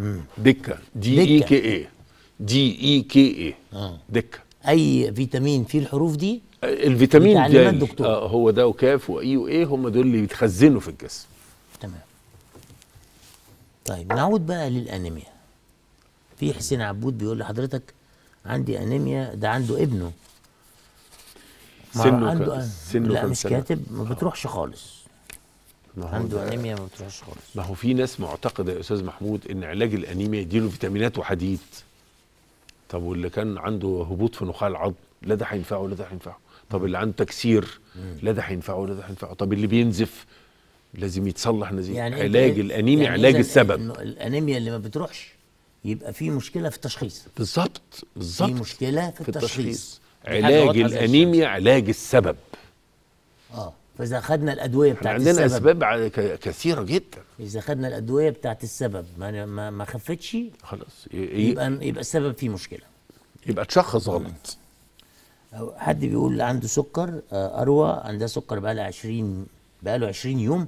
آه. دكه دي اي كي ايه دي اي كي ايه آه. دكه اي فيتامين فيه الحروف دي الفيتامين دي آه هو ده وكاف واي وايه هم دول اللي بيتخزنوا في الجسم تمام طيب نعود بقى للانيميا في حسين عبود بيقول لحضرتك عندي انيميا ده عنده ابنه سنه عنده كان سنه لا مش كاتب ما آه. بتروحش خالص ما هو عنده انيميا ما بتروحش خالص ما هو في ناس معتقده يا استاذ محمود ان علاج الانيميا يديله فيتامينات وحديد طب واللي كان عنده هبوط في نخاع العظم لا ده هينفعه ولا ده هينفعه طب اللي عنده تكسير لا ده هينفعه ولا ده هينفعه طب اللي بينزف لازم يتصلح نزيف يعني إيه علاج طيب؟ الانيميا يعني علاج السبب الانيميا اللي ما بتروحش يبقى في مشكله في التشخيص بالظبط بالظبط في مشكله في, في التشخيص, التشخيص. علاج الانيميا علاج السبب اه فاذا خدنا الادويه بتاعت عندنا السبب عندنا اسباب كثيره جدا اذا خدنا الادويه بتاعت السبب ما ما, ما خفتش خلاص يبقى يبقى السبب فيه مشكله يبقى تشخص غلط حد بيقول عنده سكر آه، اروى عندها سكر بقى لها 20 بقى له 20 يوم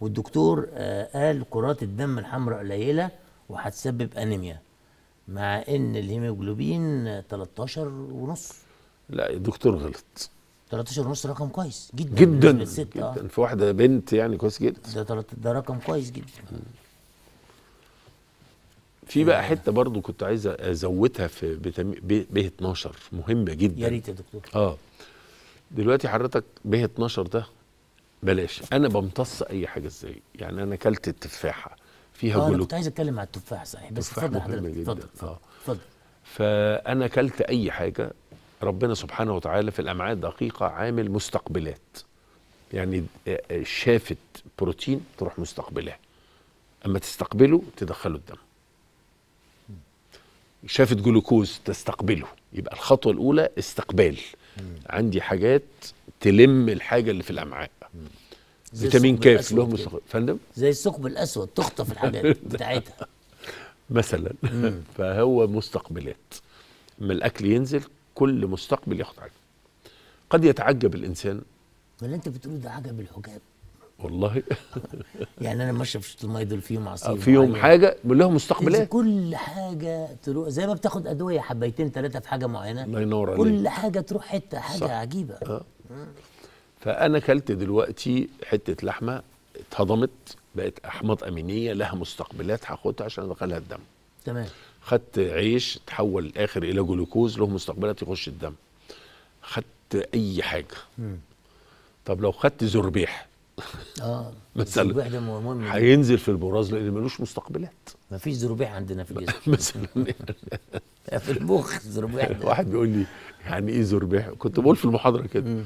والدكتور آه، قال كرات الدم الحمراء قليله وهتسبب انيميا مع ان الهيموجلوبين 13 آه، ونص لا الدكتور غلط 13 ونص رقم كويس جدا جدا جدا في واحده بنت يعني كويس جدا ده ده رقم كويس جدا في بقى حته برضو كنت عايز ازودها في ب 12 مهمه جدا يا ريت يا دكتور اه دلوقتي حضرتك ب 12 ده بلاش انا بمتص اي حاجه ازاي يعني انا اكلت التفاحه فيها آه جلوكوز كنت عايز اتكلم على التفاح صحيح بس اتفضل حضرتك اتفضل آه. اتفضل فانا اكلت اي حاجه ربنا سبحانه وتعالى في الامعاء الدقيقه عامل مستقبلات يعني آه، آه، شافت بروتين تروح مستقبلاه اما تستقبله تدخله الدم شافت جلوكوز تستقبله يبقى الخطوه الاولى استقبال مم. عندي حاجات تلم الحاجه اللي في الامعاء مم. فيتامين كاف له فندم زي الثقب الاسود تخطف الحاجات بتاعتها مثلا مم. فهو مستقبلات اما الاكل ينزل كل مستقبل ياخد له قد يتعجب الانسان اللي انت بتقوله ده عجب الحجاب والله يعني انا ماشي في الميه دول فيهم آه، عصير فيهم معين. حاجه لهم مستقبلات كل حاجه تروح زي ما بتاخد ادويه حبيتين ثلاثه في حاجه معينه الله ينور عليك كل حاجه تروح حته حاجه صح. عجيبه أه. فانا كلت دلوقتي حته لحمه اتهضمت بقت احماض امينيه لها مستقبلات هاخدها عشان ادخلها الدم تمام خدت عيش تحول الاخر الى جلوكوز له مستقبلات يخش الدم خدت اي حاجه مم. طب لو خدت زربيح اه مثلا ده مهم هينزل في البراز لان ملوش مستقبلات ما فيش زربيح عندنا في الجسم مثلا في المخ زربيح واحد بيقول لي يعني ايه زربيح كنت بقول في المحاضره كده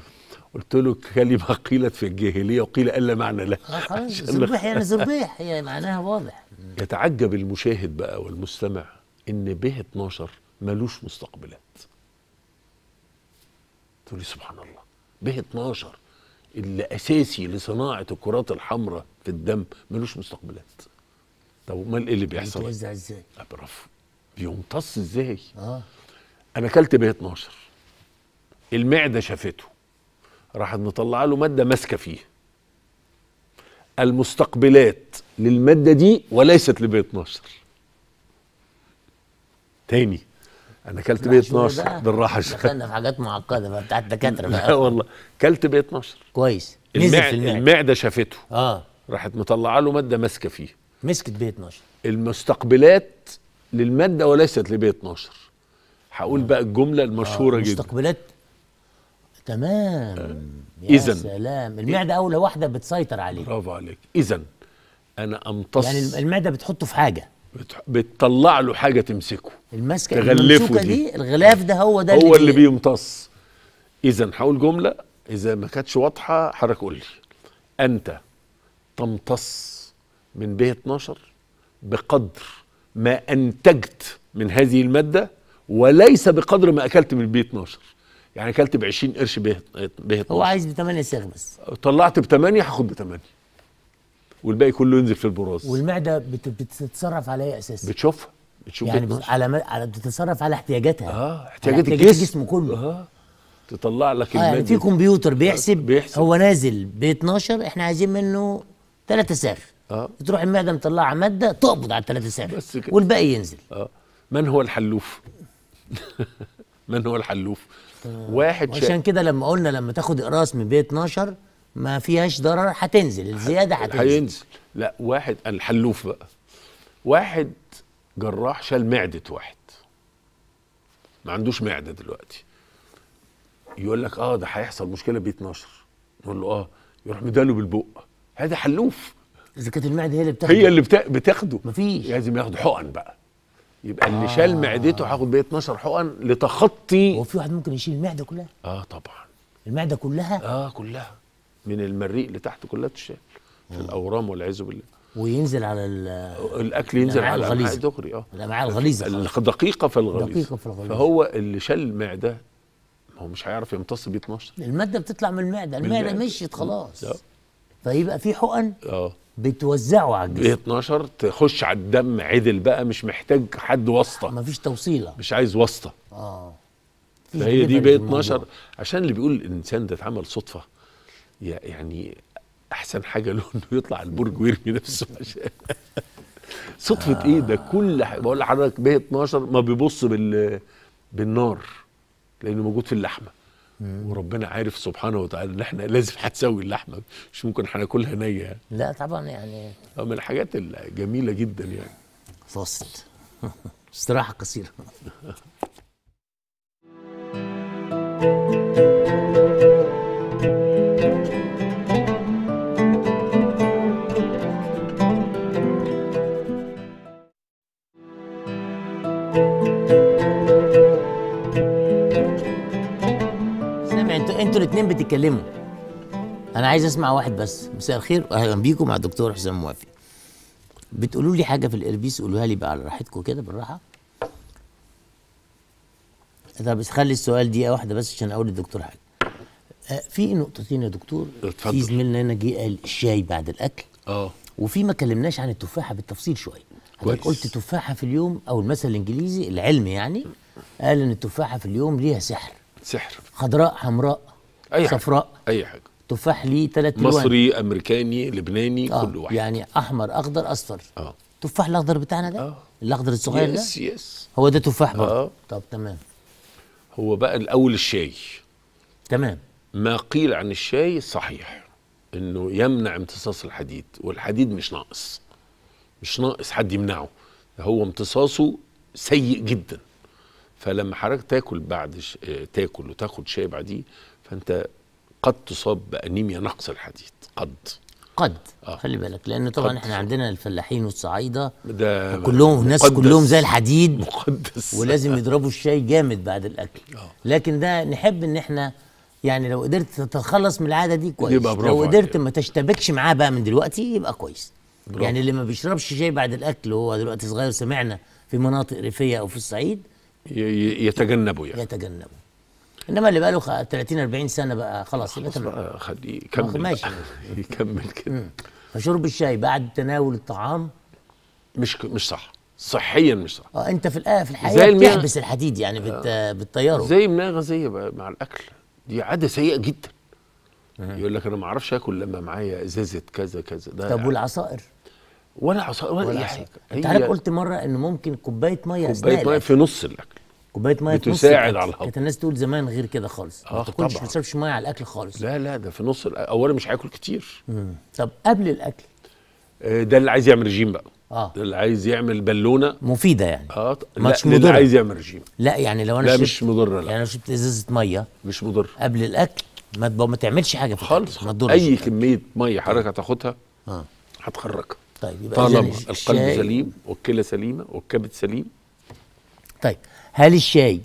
قلت له كلمة قيلت في الجاهلية وقيل ألا معنى لها آه، زربيح يعني زبيح هي معناها واضح يتعجب المشاهد بقى والمستمع إن به 12 ملوش مستقبلات تقول لي سبحان الله به 12 اللي أساسي لصناعة الكرات الحمراء في الدم ملوش مستقبلات طب امال ايه اللي يعني بيحصل؟ بيتوزع ازاي؟ برافو بيمتص ازاي؟ اه انا اكلت به 12 المعده شافته راحت مطلعه له ماده ماسكه فيه المستقبلات للماده دي وليست لبي 12 تاني انا كلت بي 12 بالراحه دخلنا في حاجات معقده بقى بتاعت الدكاتره بقى لا والله كلت بي 12 كويس المع... المعده شافته اه راحت مطلعه له ماده ماسكه فيه مسكت بي 12 المستقبلات للماده وليست لبي 12 هقول آه. بقى الجمله المشهوره آه. جدا مستقبلات تمام آه، يا إذن سلام المعده اولى واحده بتسيطر عليك برافو عليك اذا انا امتص يعني المعده بتحطه في حاجه بتح... بتطلع له حاجه تمسكه المسكه تغلفه دي. دي الغلاف ده هو ده هو اللي, اللي بيمتص اذا هقول جمله اذا ما كانتش واضحه حضرتك قول لي انت تمتص من ب 12 بقدر ما انتجت من هذه الماده وليس بقدر ما اكلت من ب 12 يعني كلت ب 20 قرش به به هو عايز ب 8 بس طلعت ب 8 هاخد ب 8 والباقي كله ينزل في البراز والمعده بت... بتتصرف على اي اساس؟ بتشوفها بتشوف يعني بت... على م... على بتتصرف على احتياجاتها اه احتياجات, احتياجات الجسم. الجسم كله اه تطلع لك آه يعني في كمبيوتر بيحسب, بيحسب هو نازل ب 12 احنا عايزين منه 3 سعر اه تروح المعده مطلعه ماده تقبض على ال 3 سعر بس كده والباقي ينزل اه من هو الحلوف؟ من هو الحلوف؟ واحد عشان كده لما قلنا لما تاخد اقراص من بي 12 ما فيهاش ضرر هتنزل الزياده هتنزل هينزل لا واحد الحلوف بقى واحد جراح شال معده واحد ما عندوش معده دلوقتي يقول لك اه ده هيحصل مشكله بي 12 نقول له اه يروح مداله بالبق هذا حلوف اذا كانت المعده هي اللي بتاخده هي اللي بتاخده مفيش لازم ياخد حقن بقى يبقى آه. اللي شال آه. معدته هاخد بيه 12 حقن لتخطي هو في واحد ممكن يشيل المعده كلها؟ اه طبعا المعده كلها؟ اه كلها من المريء لتحت كلها تشال في آه. الاورام والعياذ بالله وينزل على الاكل ينزل على الامعاء الغليظه اه الامعاء الغليظه دقيقه في الغليظ دقيقه في الغليظ فهو اللي شال المعده هو مش هيعرف يمتص ب 12 الماده بتطلع من المعده المعده مشيت خلاص آه. فيبقى في حقن اه بتوزعه على الجسم 12 تخش على الدم عدل بقى مش محتاج حد واسطه مفيش توصيله مش عايز واسطه اه فهي دي بقى 12 عشان اللي بيقول الانسان ده اتعمل صدفه يعني احسن حاجه له انه يطلع البرج ويرمي نفسه عشان صدفه آه. ايه ده كل ح... بقول لحضرتك ب 12 ما بيبص بال بالنار لانه موجود في اللحمه وربنا عارف سبحانه وتعالى ان احنا لازم هتسوي اللحمه مش ممكن هناكلها نيه لا طبعا يعني آه، من الحاجات الجميله جدا يعني فاصل استراحه قصيره thank you انتوا الاثنين بتتكلموا انا عايز اسمع واحد بس مساء الخير واهلا بيكم مع الدكتور حسام موافي بتقولوا لي حاجه في الاربيس قولوها لي بقى على راحتكم كده بالراحه طب بس خلي السؤال دقيقه واحده بس عشان اقول للدكتور حاجه آه، في نقطتين يا دكتور اتفضل في زميلنا هنا جه قال الشاي بعد الاكل اه وفي ما كلمناش عن التفاحه بالتفصيل شويه كويس قلت تفاحه في اليوم او المثل الانجليزي العلم يعني قال ان التفاحه في اليوم ليها سحر سحر خضراء حمراء أي صفراء حاجة. اي حاجه تفاح ليه ثلاث مصري امريكاني لبناني آه. كل واحد يعني احمر اخضر اصفر اه التفاح الاخضر بتاعنا ده آه. الاخضر الصغير يس ده يس يس هو ده تفاح برضه آه. طب تمام هو بقى الاول الشاي تمام ما قيل عن الشاي صحيح انه يمنع امتصاص الحديد والحديد مش ناقص مش ناقص حد يمنعه هو امتصاصه سيء جدا فلما حضرتك تاكل بعد ش... آه، تاكل وتاخد شاي بعديه فانت قد تصاب بانيميا نقص الحديد قد قد آه. خلي بالك لان طبعا قد. احنا عندنا الفلاحين والصعايده كلهم ناس كلهم زي الحديد مقدس ولازم يضربوا الشاي جامد بعد الاكل آه. لكن ده نحب ان احنا يعني لو قدرت تتخلص من العاده دي كويس يبقى لو قدرت ما تشتبكش معاه بقى من دلوقتي يبقى كويس برافو. يعني اللي ما بيشربش شاي بعد الاكل وهو دلوقتي صغير سمعنا في مناطق ريفيه او في الصعيد يتجنبوا يعني يتجنبوا انما اللي بقى له 30 40 سنه بقى خلاص يبقى تمام خليه آه، يكمل ماشي يكمل كده فشرب الشاي بعد تناول الطعام مش مش صح صحيا مش صح اه انت في الآية في الحقيقه بتحبس الحديد يعني بت... آه. بتطيره زي المناعه غازيه مع الاكل دي عاده سيئه جدا يقول لك انا ما اعرفش اكل لما معايا ازازه كذا كذا ده طب يعني والعصائر ولا عصائر ولا, ولا اي حاجه انت عارف قلت مره ان ممكن كوبايه ميه كوبايه ميه في نص الاكل كوبايه ميه بتساعد على الهضم كانت الناس تقول زمان غير كده خالص آه ما تاكلش ما تشربش ميه على الاكل خالص لا لا ده في نص اولا مش هياكل كتير مم. طب قبل الاكل آه، ده اللي عايز يعمل رجيم بقى اه ده اللي عايز يعمل بالونه مفيده يعني اه مش مضره اللي عايز يعمل رجيم لا يعني لو انا لا شربت مش مضره لا يعني لو شربت ازازه ميه مش مضره قبل الاكل ما ما تعملش حاجه في خالص ما تضرش اي كميه ميه طيب. حضرتك هتاخدها اه هتخرجها طيب يبقى طالما يعني القلب سليم والكلى سليمه والكبد سليم طيب هل الشاي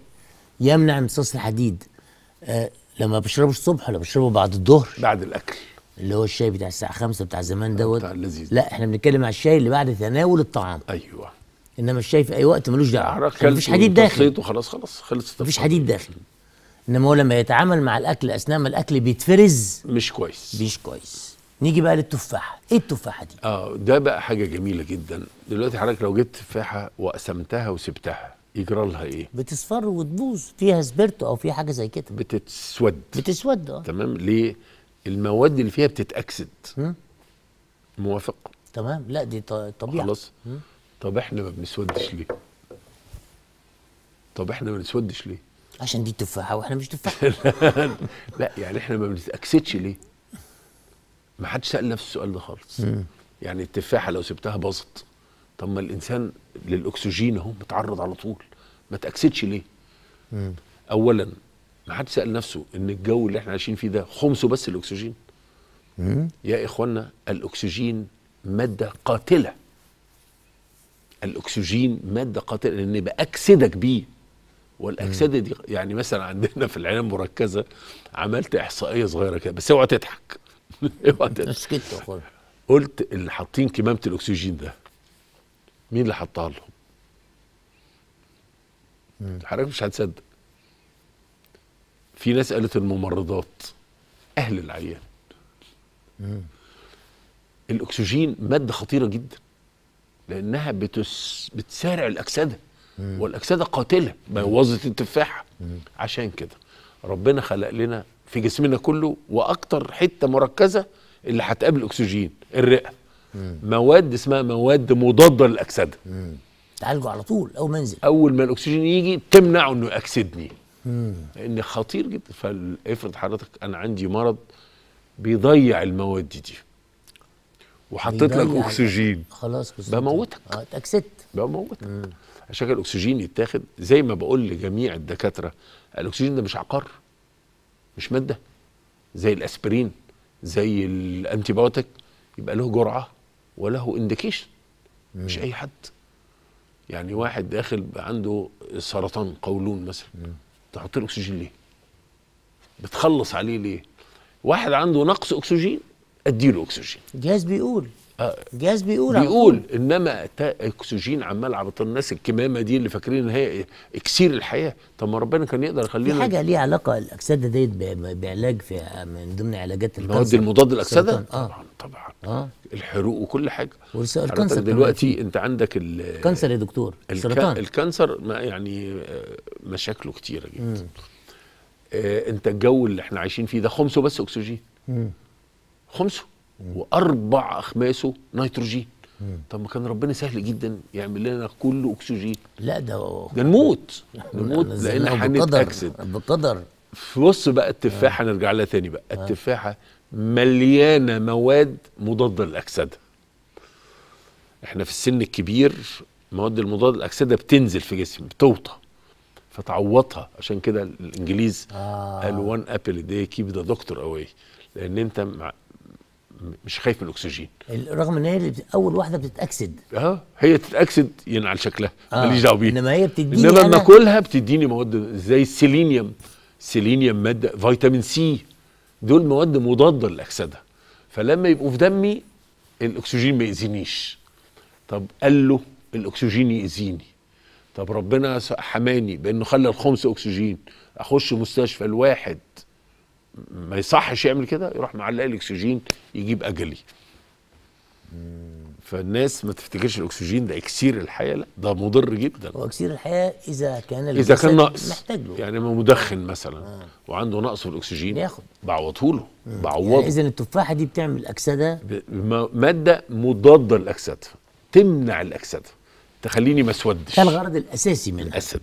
يمنع امتصاص الحديد آه لما بشربه الصبح ولا بشربه بعد الظهر بعد الاكل اللي هو الشاي بتاع الساعه 5 بتاع زمان دوت بتاع اللذيذ لا احنا بنتكلم على الشاي اللي بعد تناول الطعام ايوه انما الشاي في اي وقت ملوش دعوه يعني مفيش حديد داخل خلاص خلاص خلصت مفيش حديد داخل انما هو لما يتعامل مع الاكل اثناء ما الاكل بيتفرز مش كويس مش كويس نيجي بقى للتفاحه ايه التفاحه دي اه ده بقى حاجه جميله جدا دلوقتي حضرتك لو جبت تفاحه وقسمتها وسبتها يجرى لها ايه؟ بتصفر وتبوظ فيها سبيرتو او في حاجه زي كده بتتسود بتسود اه تمام ليه؟ المواد اللي فيها بتتاكسد موافق؟ تمام لا دي طبيعه خلاص طب احنا ما بنسودش ليه؟ طب احنا ما بنسودش ليه؟ عشان دي تفاحه واحنا مش تفاحه لا يعني احنا ما بنتاكسدش ليه؟ ما حدش سال نفسه السؤال ده خالص يعني التفاحه لو سبتها باظت طب ما الانسان للاكسجين اهو متعرض على طول ما تاكسدش ليه مم. اولا ما حد سال نفسه ان الجو اللي احنا عايشين فيه ده خمسه بس الاكسجين مم. يا اخوانا الاكسجين ماده قاتله الاكسجين ماده قاتله لان باكسدك بيه والاكسده دي يعني مثلا عندنا في العين المركزه عملت احصائيه صغيره كده بس اوعى تضحك اوعى تضحك قلت اللي حاطين كمامه الاكسجين ده مين اللي حطها لهم حضرتك مش هتصدق في ناس قالت الممرضات اهل العيان مم. الاكسجين ماده خطيره جدا لانها بتس... بتسارع الاكسده مم. والاكسده قاتله بوظت التفاحه عشان كده ربنا خلق لنا في جسمنا كله واكتر حته مركزه اللي هتقابل اكسجين الرئه مم. مواد اسمها مواد مضاده للاكسده تعالجه على طول اول ما اول ما الاكسجين يجي تمنعه انه ياكسدني لان خطير جدا فافرض حضرتك انا عندي مرض بيضيع المواد دي, دي. وحطيت لك اكسجين خلاص بموتك آه، اتاكسدت بموتك عشان الاكسجين يتاخد زي ما بقول لجميع الدكاتره الاكسجين ده مش عقار مش ماده زي الاسبرين زي الانتيبيوتيك يبقى له جرعه وله انديكيشن مش اي حد يعني واحد داخل عنده سرطان قولون مثلا تحط له اكسجين ليه بتخلص عليه ليه واحد عنده نقص اكسجين اديله اكسجين الجهاز بيقول الجهاز آه، بيقول بيقول انما اكسجين عمال على بطن الناس الكمامه دي اللي فاكرين ان هي اكسير الحياه طب ما ربنا كان يقدر يخلينا حاجه ليها علاقه الاكسده ديت بعلاج في من ضمن علاجات المواد المضاد للاكسده آه. طبعا طبعا آه. الحروق وكل حاجه الكانسر دلوقتي انت عندك الكانسر يا دكتور السرطان الكانسر ما يعني آه، مشاكله كتيره جدا آه انت الجو اللي احنا عايشين فيه ده خمسه بس اكسجين خمسه واربع اخماسه نيتروجين طب ما كان ربنا سهل جدا يعمل لنا كله اكسجين لا ده ده نموت نموت لان هنتاكسد بقدر بص بقى التفاحه آه. نرجع لها تاني بقى آه. التفاحه مليانه مواد مضاده للاكسده احنا في السن الكبير مواد المضاد الاكسده بتنزل في جسم بتوطى فتعوضها عشان كده الانجليز آه. قالوا وان ابل دي كيب ذا دكتور اواي لان انت مش خايف من الاكسجين رغم ان هي اول واحده بتتاكسد اه هي يعني ينعل شكلها آه. ماليش دعوه بيها انما هي بتديني انما لما اكلها بتديني مواد زي السيلينيوم سيلينيوم ماده فيتامين سي دول مواد مضاده للاكسده فلما يبقوا في دمي الاكسجين ما ياذينيش طب قال له الاكسجين ياذيني طب ربنا حماني بانه خلى الخمس اكسجين اخش مستشفى الواحد ما يصحش يعمل كده يروح معلق الاكسجين يجيب اجلي فالناس ما تفتكرش الاكسجين ده اكسير الحياه لا ده مضر جدا هو اكسير الحياه اذا كان اذا كان نقص محتاج له يعني مدخن مثلا آه. وعنده نقص في الاكسجين ياخد بعوضه له آه. يعني بعوضه يعني اذا التفاحه دي بتعمل اكسده ماده مضاده للاكسده تمنع الاكسده تخليني ما اسودش ده الغرض الاساسي منها الاسد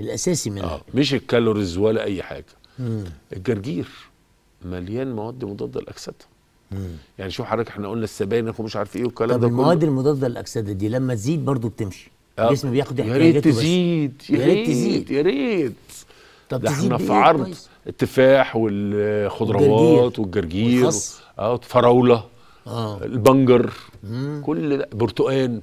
الاساسي منها آه. مش الكالوريز ولا اي حاجه مم. الجرجير مليان مواد مضاده للاكسده يعني شوف حضرتك احنا قلنا السبانخ ومش عارف ايه والكلام ده طب المواد المضاده للاكسده دي لما تزيد برضو بتمشي آه. الجسم بياخد احتياجاته يا ريت تزيد يا ريت تزيد يا ريت طب احنا في عرض كويس. التفاح والخضروات والجرجير اه الفراوله آه. البنجر مم. كل ده برتقان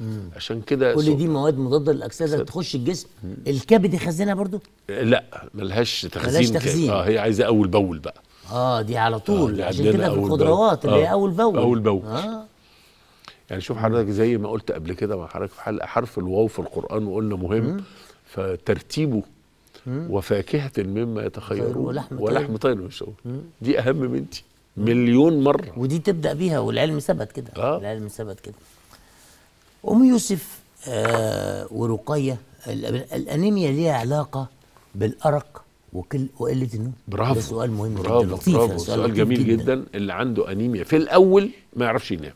مم. عشان كده كل دي مواد مضاده للاكسده تخش الجسم مم. الكبد يخزنها برضو لا ملهاش تخزين ملهاش تخزين اه هي عايزه اول بول بقى اه دي على طول آه عشان كده في الخضروات اللي هي آه، اول بول اول بول آه. يعني شوف حضرتك زي ما قلت قبل كده مع حضرتك في حلقه حرف الواو في القران وقلنا مهم مم. فترتيبه مم. وفاكهه مما يتخيرون ولحم طير ولحم طير مش دي اهم من دي مليون مره ودي تبدا بيها والعلم ثبت كده آه. العلم ثبت كده أم يوسف آه ورقية الأنيميا ليها علاقة بالأرق وكل وقله النوم برافو ده سؤال مهم برافو جدا لطيف برافو سؤال, سؤال جميل جدا. جدا اللي عنده انيميا في الاول ما يعرفش ينام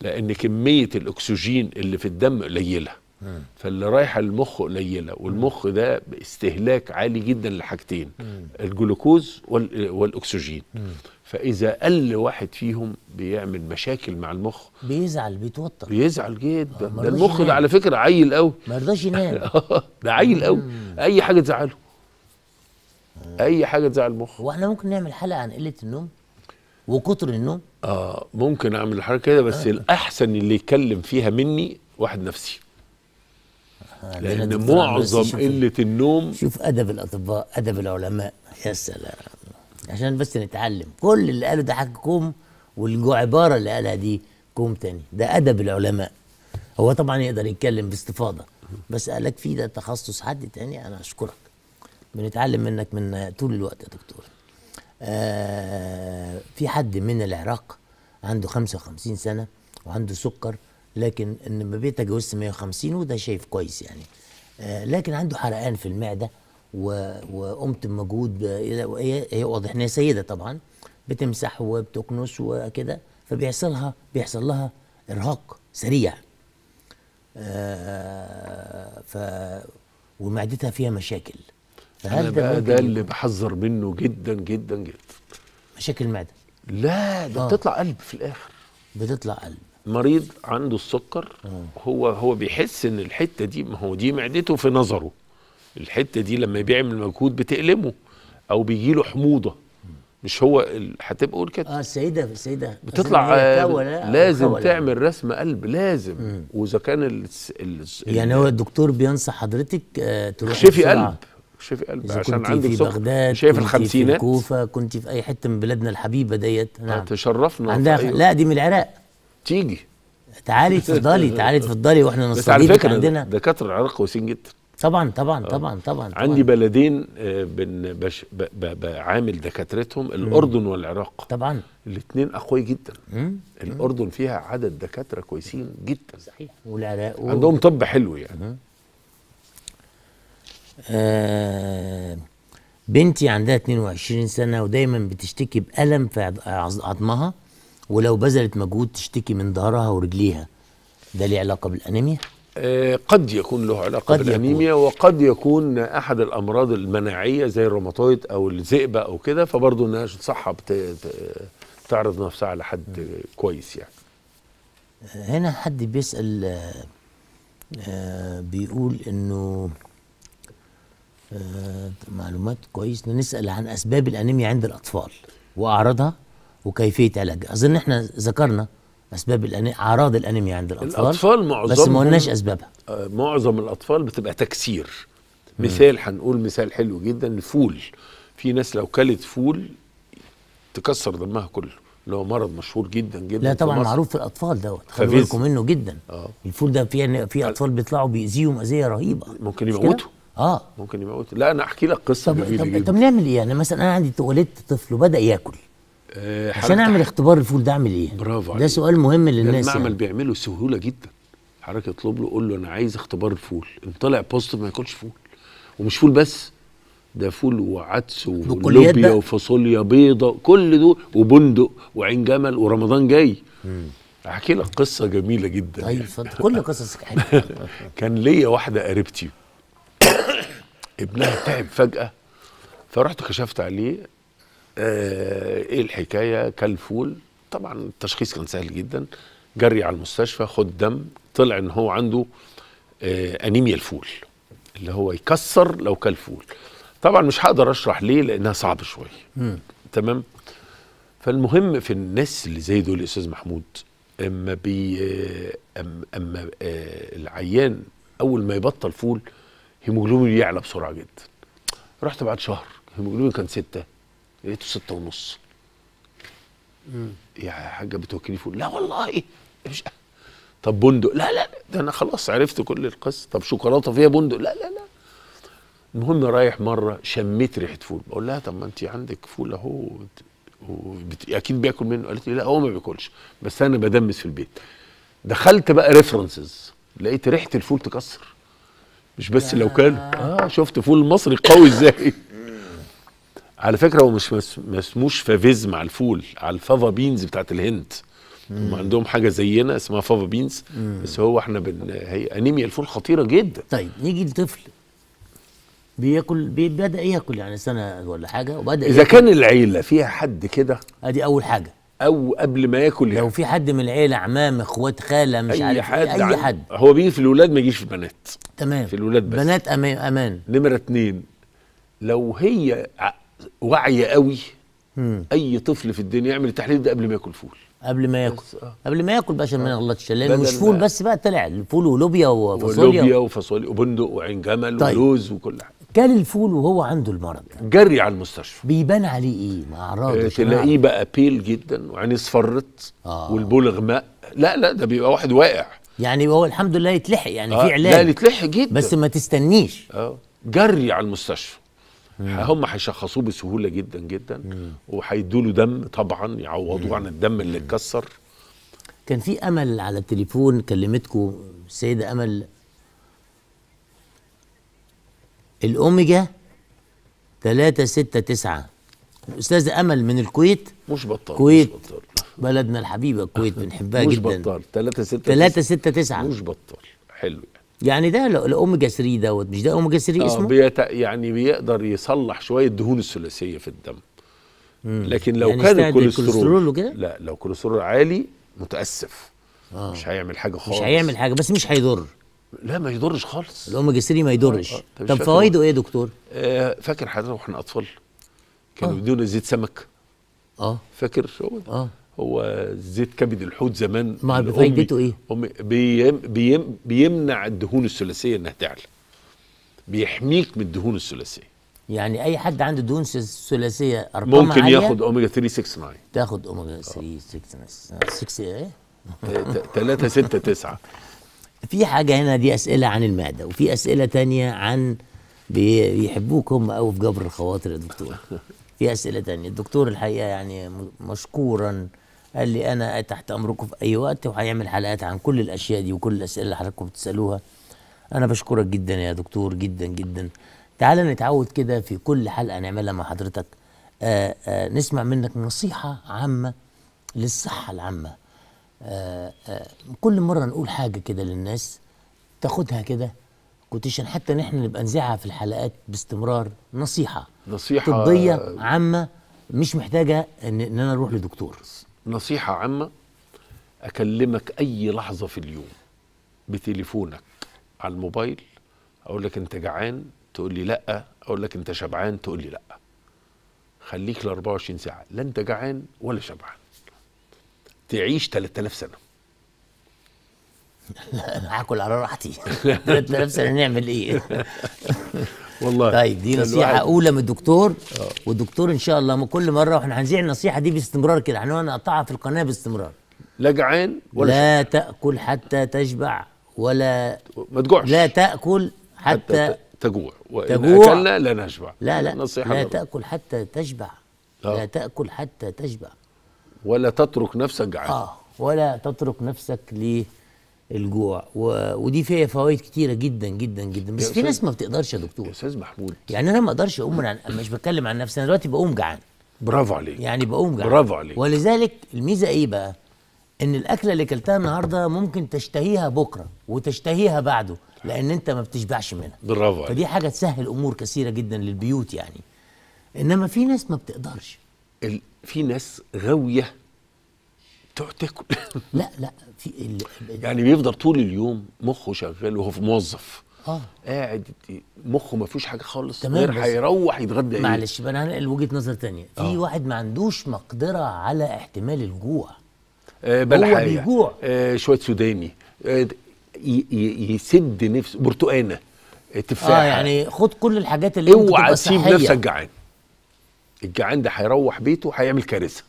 لان كميه الاكسجين اللي في الدم قليله فاللي رايحه المخ قليله والمخ ده استهلاك عالي جدا لحاجتين الجلوكوز والاكسجين مم. فاذا قل واحد فيهم بيعمل مشاكل مع المخ بيزعل بيتوتر بيزعل جدا آه، ده المخ ده على فكره عيل قوي ما يرضاش ينام ده عيل قوي اي حاجه تزعله اي حاجه تزعل المخ واحنا ممكن نعمل حلقه عن قله النوم وكتر النوم اه ممكن اعمل الحركه كده بس آه. الاحسن اللي يتكلم فيها مني واحد نفسي آه، لان معظم قله النوم شوف ادب الاطباء ادب العلماء يا سلام عشان بس نتعلم كل اللي قاله ده حق كوم والعباره اللي قالها دي كوم تاني ده ادب العلماء هو طبعا يقدر يتكلم باستفاضه بس قالك في ده تخصص حد تاني انا اشكرك بنتعلم منك من طول الوقت يا دكتور آه في حد من العراق عنده 55 سنه وعنده سكر لكن ان ما بيتجاوزش 150 وده شايف كويس يعني آه لكن عنده حرقان في المعده وقمت بمجهود هي واضح ان هي سيده طبعا بتمسح وبتكنس وكده فبيحصلها بيحصل لها ارهاق سريع آه ف ومعدتها فيها مشاكل فهل ده, ده اللي بحذر منه جدا جدا جدا مشاكل المعده لا ده آه. بتطلع قلب في الاخر بتطلع قلب مريض عنده السكر آه. هو هو بيحس ان الحته دي ما هو دي معدته في نظره الحته دي لما بيعمل مجهود بتألمه او بيجي له حموضه مش هو هتبقى قول كده اه السيده السيده بتطلع آه،, آه لازم كولة. تعمل رسم قلب لازم واذا كان الـ الـ يعني هو الدكتور بينصح حضرتك آه تروح شفي قلب شفي قلب عشان عندك في بغداد شايف الخمسينات كنت في الكوفه كنت في اي حته من بلادنا الحبيبه ديت نعم آه، تشرفنا عندها أيوة. لا دي من العراق تيجي تعالي اتفضلي تعالي اتفضلي واحنا نصلي عندنا دكاتره العراق كويسين جدا طبعا طبعا آه. طبعا طبعا, طبعا. عندي بلدين آه، بش بعامل دكاترتهم الاردن مم. والعراق طبعا الاثنين اقوياء جدا مم. الاردن فيها عدد دكاتره كويسين جدا صحيح والعراق و... عندهم طب حلو يعني آه بنتي عندها 22 سنه ودايما بتشتكي بالم في عظمها ولو بذلت مجهود تشتكي من ظهرها ورجليها ده ليه علاقه بالانيميا آه، قد يكون له علاقه قد بالانيميا وقد يكون احد الامراض المناعيه زي الروماتويد او الزئبة او كده فبرضه انها صحه تعرض نفسها على حد كويس يعني هنا حد بيسال آه، آه، بيقول انه معلومات كويس نسال عن اسباب الانيميا عند الاطفال واعراضها وكيفيه علاجها اظن احنا ذكرنا اسباب الأني... اعراض الانيميا عند الاطفال الاطفال معظمهم بس ما قلناش اسبابها آه، معظم الاطفال بتبقى تكسير مثال هنقول مثال حلو جدا الفول في ناس لو كلت فول تكسر دمها كله اللي هو مرض مشهور جدا جدا لا طبعا معروف في الاطفال دوت خلي بالكم منه جدا آه. الفول ده في في اطفال بيطلعوا بيأذيهم اذيه رهيبه ممكن يموتوا اه ممكن يموتوا لا انا احكي لك قصه طب طب, طب نعمل ايه يعني مثلا انا عندي ولدت طفل وبدا ياكل عشان آه، اعمل اختبار الفول ده اعمل ايه؟ برافو عليك ده سؤال مهم للناس المعمل يعني. بيعمله سهوله جدا حضرتك اطلب له قول له انا عايز اختبار الفول ان طلع بوزيتيف ما ياكلش فول ومش فول بس ده فول وعدس ولوبيا وفاصوليا بيضة كل دول وبندق وعين جمل ورمضان جاي احكي لك قصه جميله جدا طيب يعني. اتفضل يعني. كل قصصك حلوه كان ليا واحده قريبتي ابنها تعب فجاه فرحت كشفت عليه آه، ايه الحكايه كل فول طبعا التشخيص كان سهل جدا جري على المستشفى خد دم طلع ان هو عنده آه انيميا الفول اللي هو يكسر لو كل فول طبعا مش هقدر اشرح ليه لانها صعبه شويه تمام فالمهم في الناس اللي زي دول يا استاذ محمود اما بي آه، أم اما آه العيان اول ما يبطل فول هيموجلوبين يعلى بسرعه جدا رحت بعد شهر هيموجلوبين كان سته لقيته ستة ونص مم. يا حاجة بتوكلي فول لا والله مش طب بندق لا لا ده انا خلاص عرفت كل القصه طب شوكولاته فيها بندق لا لا لا المهم رايح مره شميت ريحه فول بقول لها طب ما انت عندك فول اهو وبت... اكيد بياكل منه قالت لي لا هو ما بياكلش بس انا بدمس في البيت دخلت بقى ريفرنسز لقيت ريحه الفول تكسر مش بس لو كان اه شفت فول مصري قوي ازاي على فكره هو مش ما اسموش فافيز مع الفول على الفافا بينز بتاعت الهند هم عندهم حاجه زينا اسمها فافا بينز مم. بس هو احنا بن... هي انيميا الفول خطيره جدا طيب نيجي لطفل بياكل بيبدا بدا ياكل يعني سنه ولا حاجه وبدا اذا يأكل. كان العيله فيها حد كده ادي اول حاجه او قبل ما ياكل يعني. لو في حد من العيله عمام اخوات خاله مش أي عارف إيه، حد اي حد هو بيجي في الاولاد ما يجيش في البنات تمام في الاولاد بس بنات امان امان نمره اتنين لو هي وعي قوي مم. اي طفل في الدنيا يعمل التحليل ده قبل ما ياكل فول قبل ما ياكل آه. قبل ما ياكل بقى عشان ما نغلطش آه. لان مش فول بس بقى طلع الفول ولوبيا وفاصوليا ولوبيا وفاصوليا وبندق وعين جمل طيب. ولوز وكل حاجه كل الفول وهو عنده المرض جري على المستشفى بيبان عليه ايه مع اعراض آه تلاقيه بقى بيل جدا وعينيه اصفرت آه. والبول غماء لا لا ده بيبقى واحد واقع يعني هو الحمد لله يتلحق يعني آه. في علاج لا يتلحق جدا بس ما تستنيش اه جري على المستشفى هم هيشخصوه بسهوله جدا جدا وهيدوا له دم طبعا يعوضوه عن الدم اللي اتكسر كان في امل على التليفون كلمتكم السيده امل الاوميجا 369 الاستاذه امل من الكويت مش بطال كويت مش بطال. بلدنا الحبيبه الكويت بنحبها مش جدا مش بطال 369 369 مش بطال حلو يعني ده الاوميجا 3 دوت مش ده اوميجا 3 آه، اسمه؟ بيت يعني بيقدر يصلح شويه دهون الثلاثيه في الدم مم. لكن لو يعني كان الكوليسترول وكده؟ لا لو كوليسترول عالي متاسف آه. مش هيعمل حاجه خالص مش هيعمل حاجه بس مش هيضر لا ما يضرش خالص الاوميجا 3 ما يضرش آه آه. طب فوائده ايه يا دكتور؟ آه فاكر حضرتك واحنا اطفال كانوا آه. يدونا زيت سمك اه فاكر هو ده؟ اه هو زيت كبد الحوت زمان ما فايدته ايه؟ بيم بيم بيمنع الدهون الثلاثيه انها تعلى. بيحميك من الدهون الثلاثيه. يعني اي حد عنده دهون ثلاثيه ارقام ممكن ياخد اوميجا 369 تاخد اوميجا 369 ايه؟ 9 في حاجه هنا دي اسئله عن المعده وفي اسئله تانية عن بيحبوك هم قوي في جبر الخواطر يا دكتور في اسئله تانية الدكتور الحقيقه يعني مشكورا قال لي انا تحت امركم في اي وقت وهيعمل حلقات عن كل الاشياء دي وكل الاسئله اللي حضراتكم بتسالوها انا بشكرك جدا يا دكتور جدا جدا تعالى نتعود كده في كل حلقه نعملها مع حضرتك آآ آه، آآ آه، نسمع منك نصيحه عامه للصحه العامه آآ آه، كل مره نقول حاجه كده للناس تاخدها كده كوتيشن حتى نحن نبقى نزعها في الحلقات باستمرار نصيحه نصيحه طبيه عامه مش محتاجه ان انا اروح لدكتور نصيحة عامة أكلمك أي لحظة في اليوم بتليفونك على الموبايل أقول لك أنت جعان تقول لي لأ أقول لك أنت شبعان تقول لي لأ خليك ل 24 ساعة لا أنت جعان ولا شبعان تعيش 3000 سنة لا أنا هاكل على راحتي 3000 سنة نعمل إيه والله طيب دي نصيحه الواحد. اولى من الدكتور أوه. والدكتور ان شاء الله كل مره واحنا هنذيع النصيحه دي باستمرار كده احنا هنقطعها في القناه باستمرار لا جعان ولا لا شبع. تاكل حتى تشبع ولا ما تجوعش لا تاكل حتى, حتى تجوع وإن تجوع أكلنا لا نشبع لا لا نصيحة لا تأكل حتى تشبع أوه. لا تأكل حتى تشبع ولا تترك نفسك جعان آه ولا تترك نفسك ليه الجوع و... ودي فيها فوائد كتيره جدا جدا جدا بس في ناس ما بتقدرش يا دكتور يا استاذ محمود يعني انا ما اقدرش اقوم عن... مش بتكلم عن نفسي انا دلوقتي بقوم جعان برافو عليك يعني بقوم جعان برافو عليك ولذلك الميزه ايه بقى ان الاكله اللي اكلتها النهارده ممكن تشتهيها بكره وتشتهيها بعده لان انت ما بتشبعش منها برافو عليك فدي حاجه تسهل امور كثيره جدا للبيوت يعني انما في ناس ما بتقدرش ال... في ناس غاويه تقعد تاكل لا لا يعني بيفضل طول اليوم مخه شغال وهو موظف اه قاعد مخه ما فيهوش حاجه خالص غير هيروح يتغدى ايه معلش بقى انا هنقل وجهه نظر تانية في آه. واحد ما عندوش مقدره على احتمال الجوع آه هو بيجوع آه شويه سوداني آه يسد نفسه برتقانه آه، تفاحه اه يعني خد كل الحاجات اللي اوعى تسيب نفسك جعان الجعان ده هيروح بيته هيعمل كارثه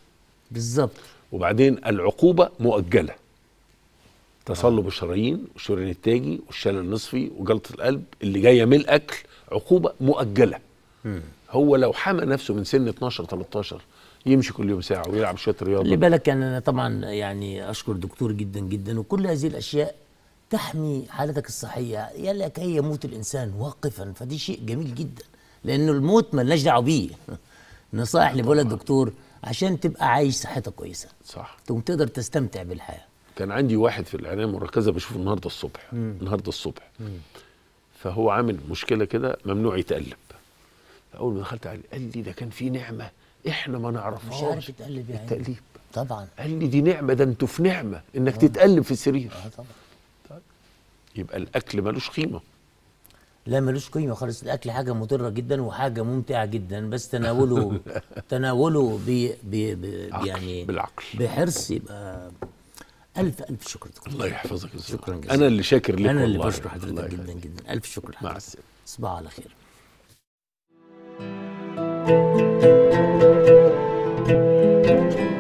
بالظبط وبعدين العقوبه مؤجله تصلب الشرايين والشريان التاجي والشلل النصفي وجلطه القلب اللي جايه من الاكل عقوبه مؤجله مم. هو لو حمى نفسه من سن 12 13 يمشي كل يوم ساعه ويلعب شويه رياضه خلي بالك يعني انا طبعا يعني اشكر دكتور جدا جدا وكل هذه الاشياء تحمي حالتك الصحيه لك كي يموت الانسان واقفا فدي شيء جميل جدا لانه الموت لناش دعوه بيه نصائح اللي الدكتور عشان تبقى عايش صحتك كويسه صح تقوم تقدر تستمتع بالحياه كان عندي واحد في العنايه المركزه بشوفه النهارده الصبح مم. النهارده الصبح مم. فهو عامل مشكله كده ممنوع يتقلب فاول ما دخلت عليه قال لي ده كان في نعمه احنا ما نعرفهاش مش عارف يتقلب يعني التقليب طبعا قال لي دي نعمه ده انتوا في نعمه انك طبعا. آه. تتقلب في السرير اه طبعا طيب. يبقى الاكل ملوش قيمه لا ملوش قيمه خالص الاكل حاجه مضره جدا وحاجه ممتعه جدا بس تناوله تناوله ب يعني بالعقل بحرص يبقى الف الف شكر دكتور الله يحفظك يا شكرا جزيلا انا اللي شاكر لك انا اللي بشكر حضرتك جدا جدا الف شكر مع السلامه صباح على خير thank you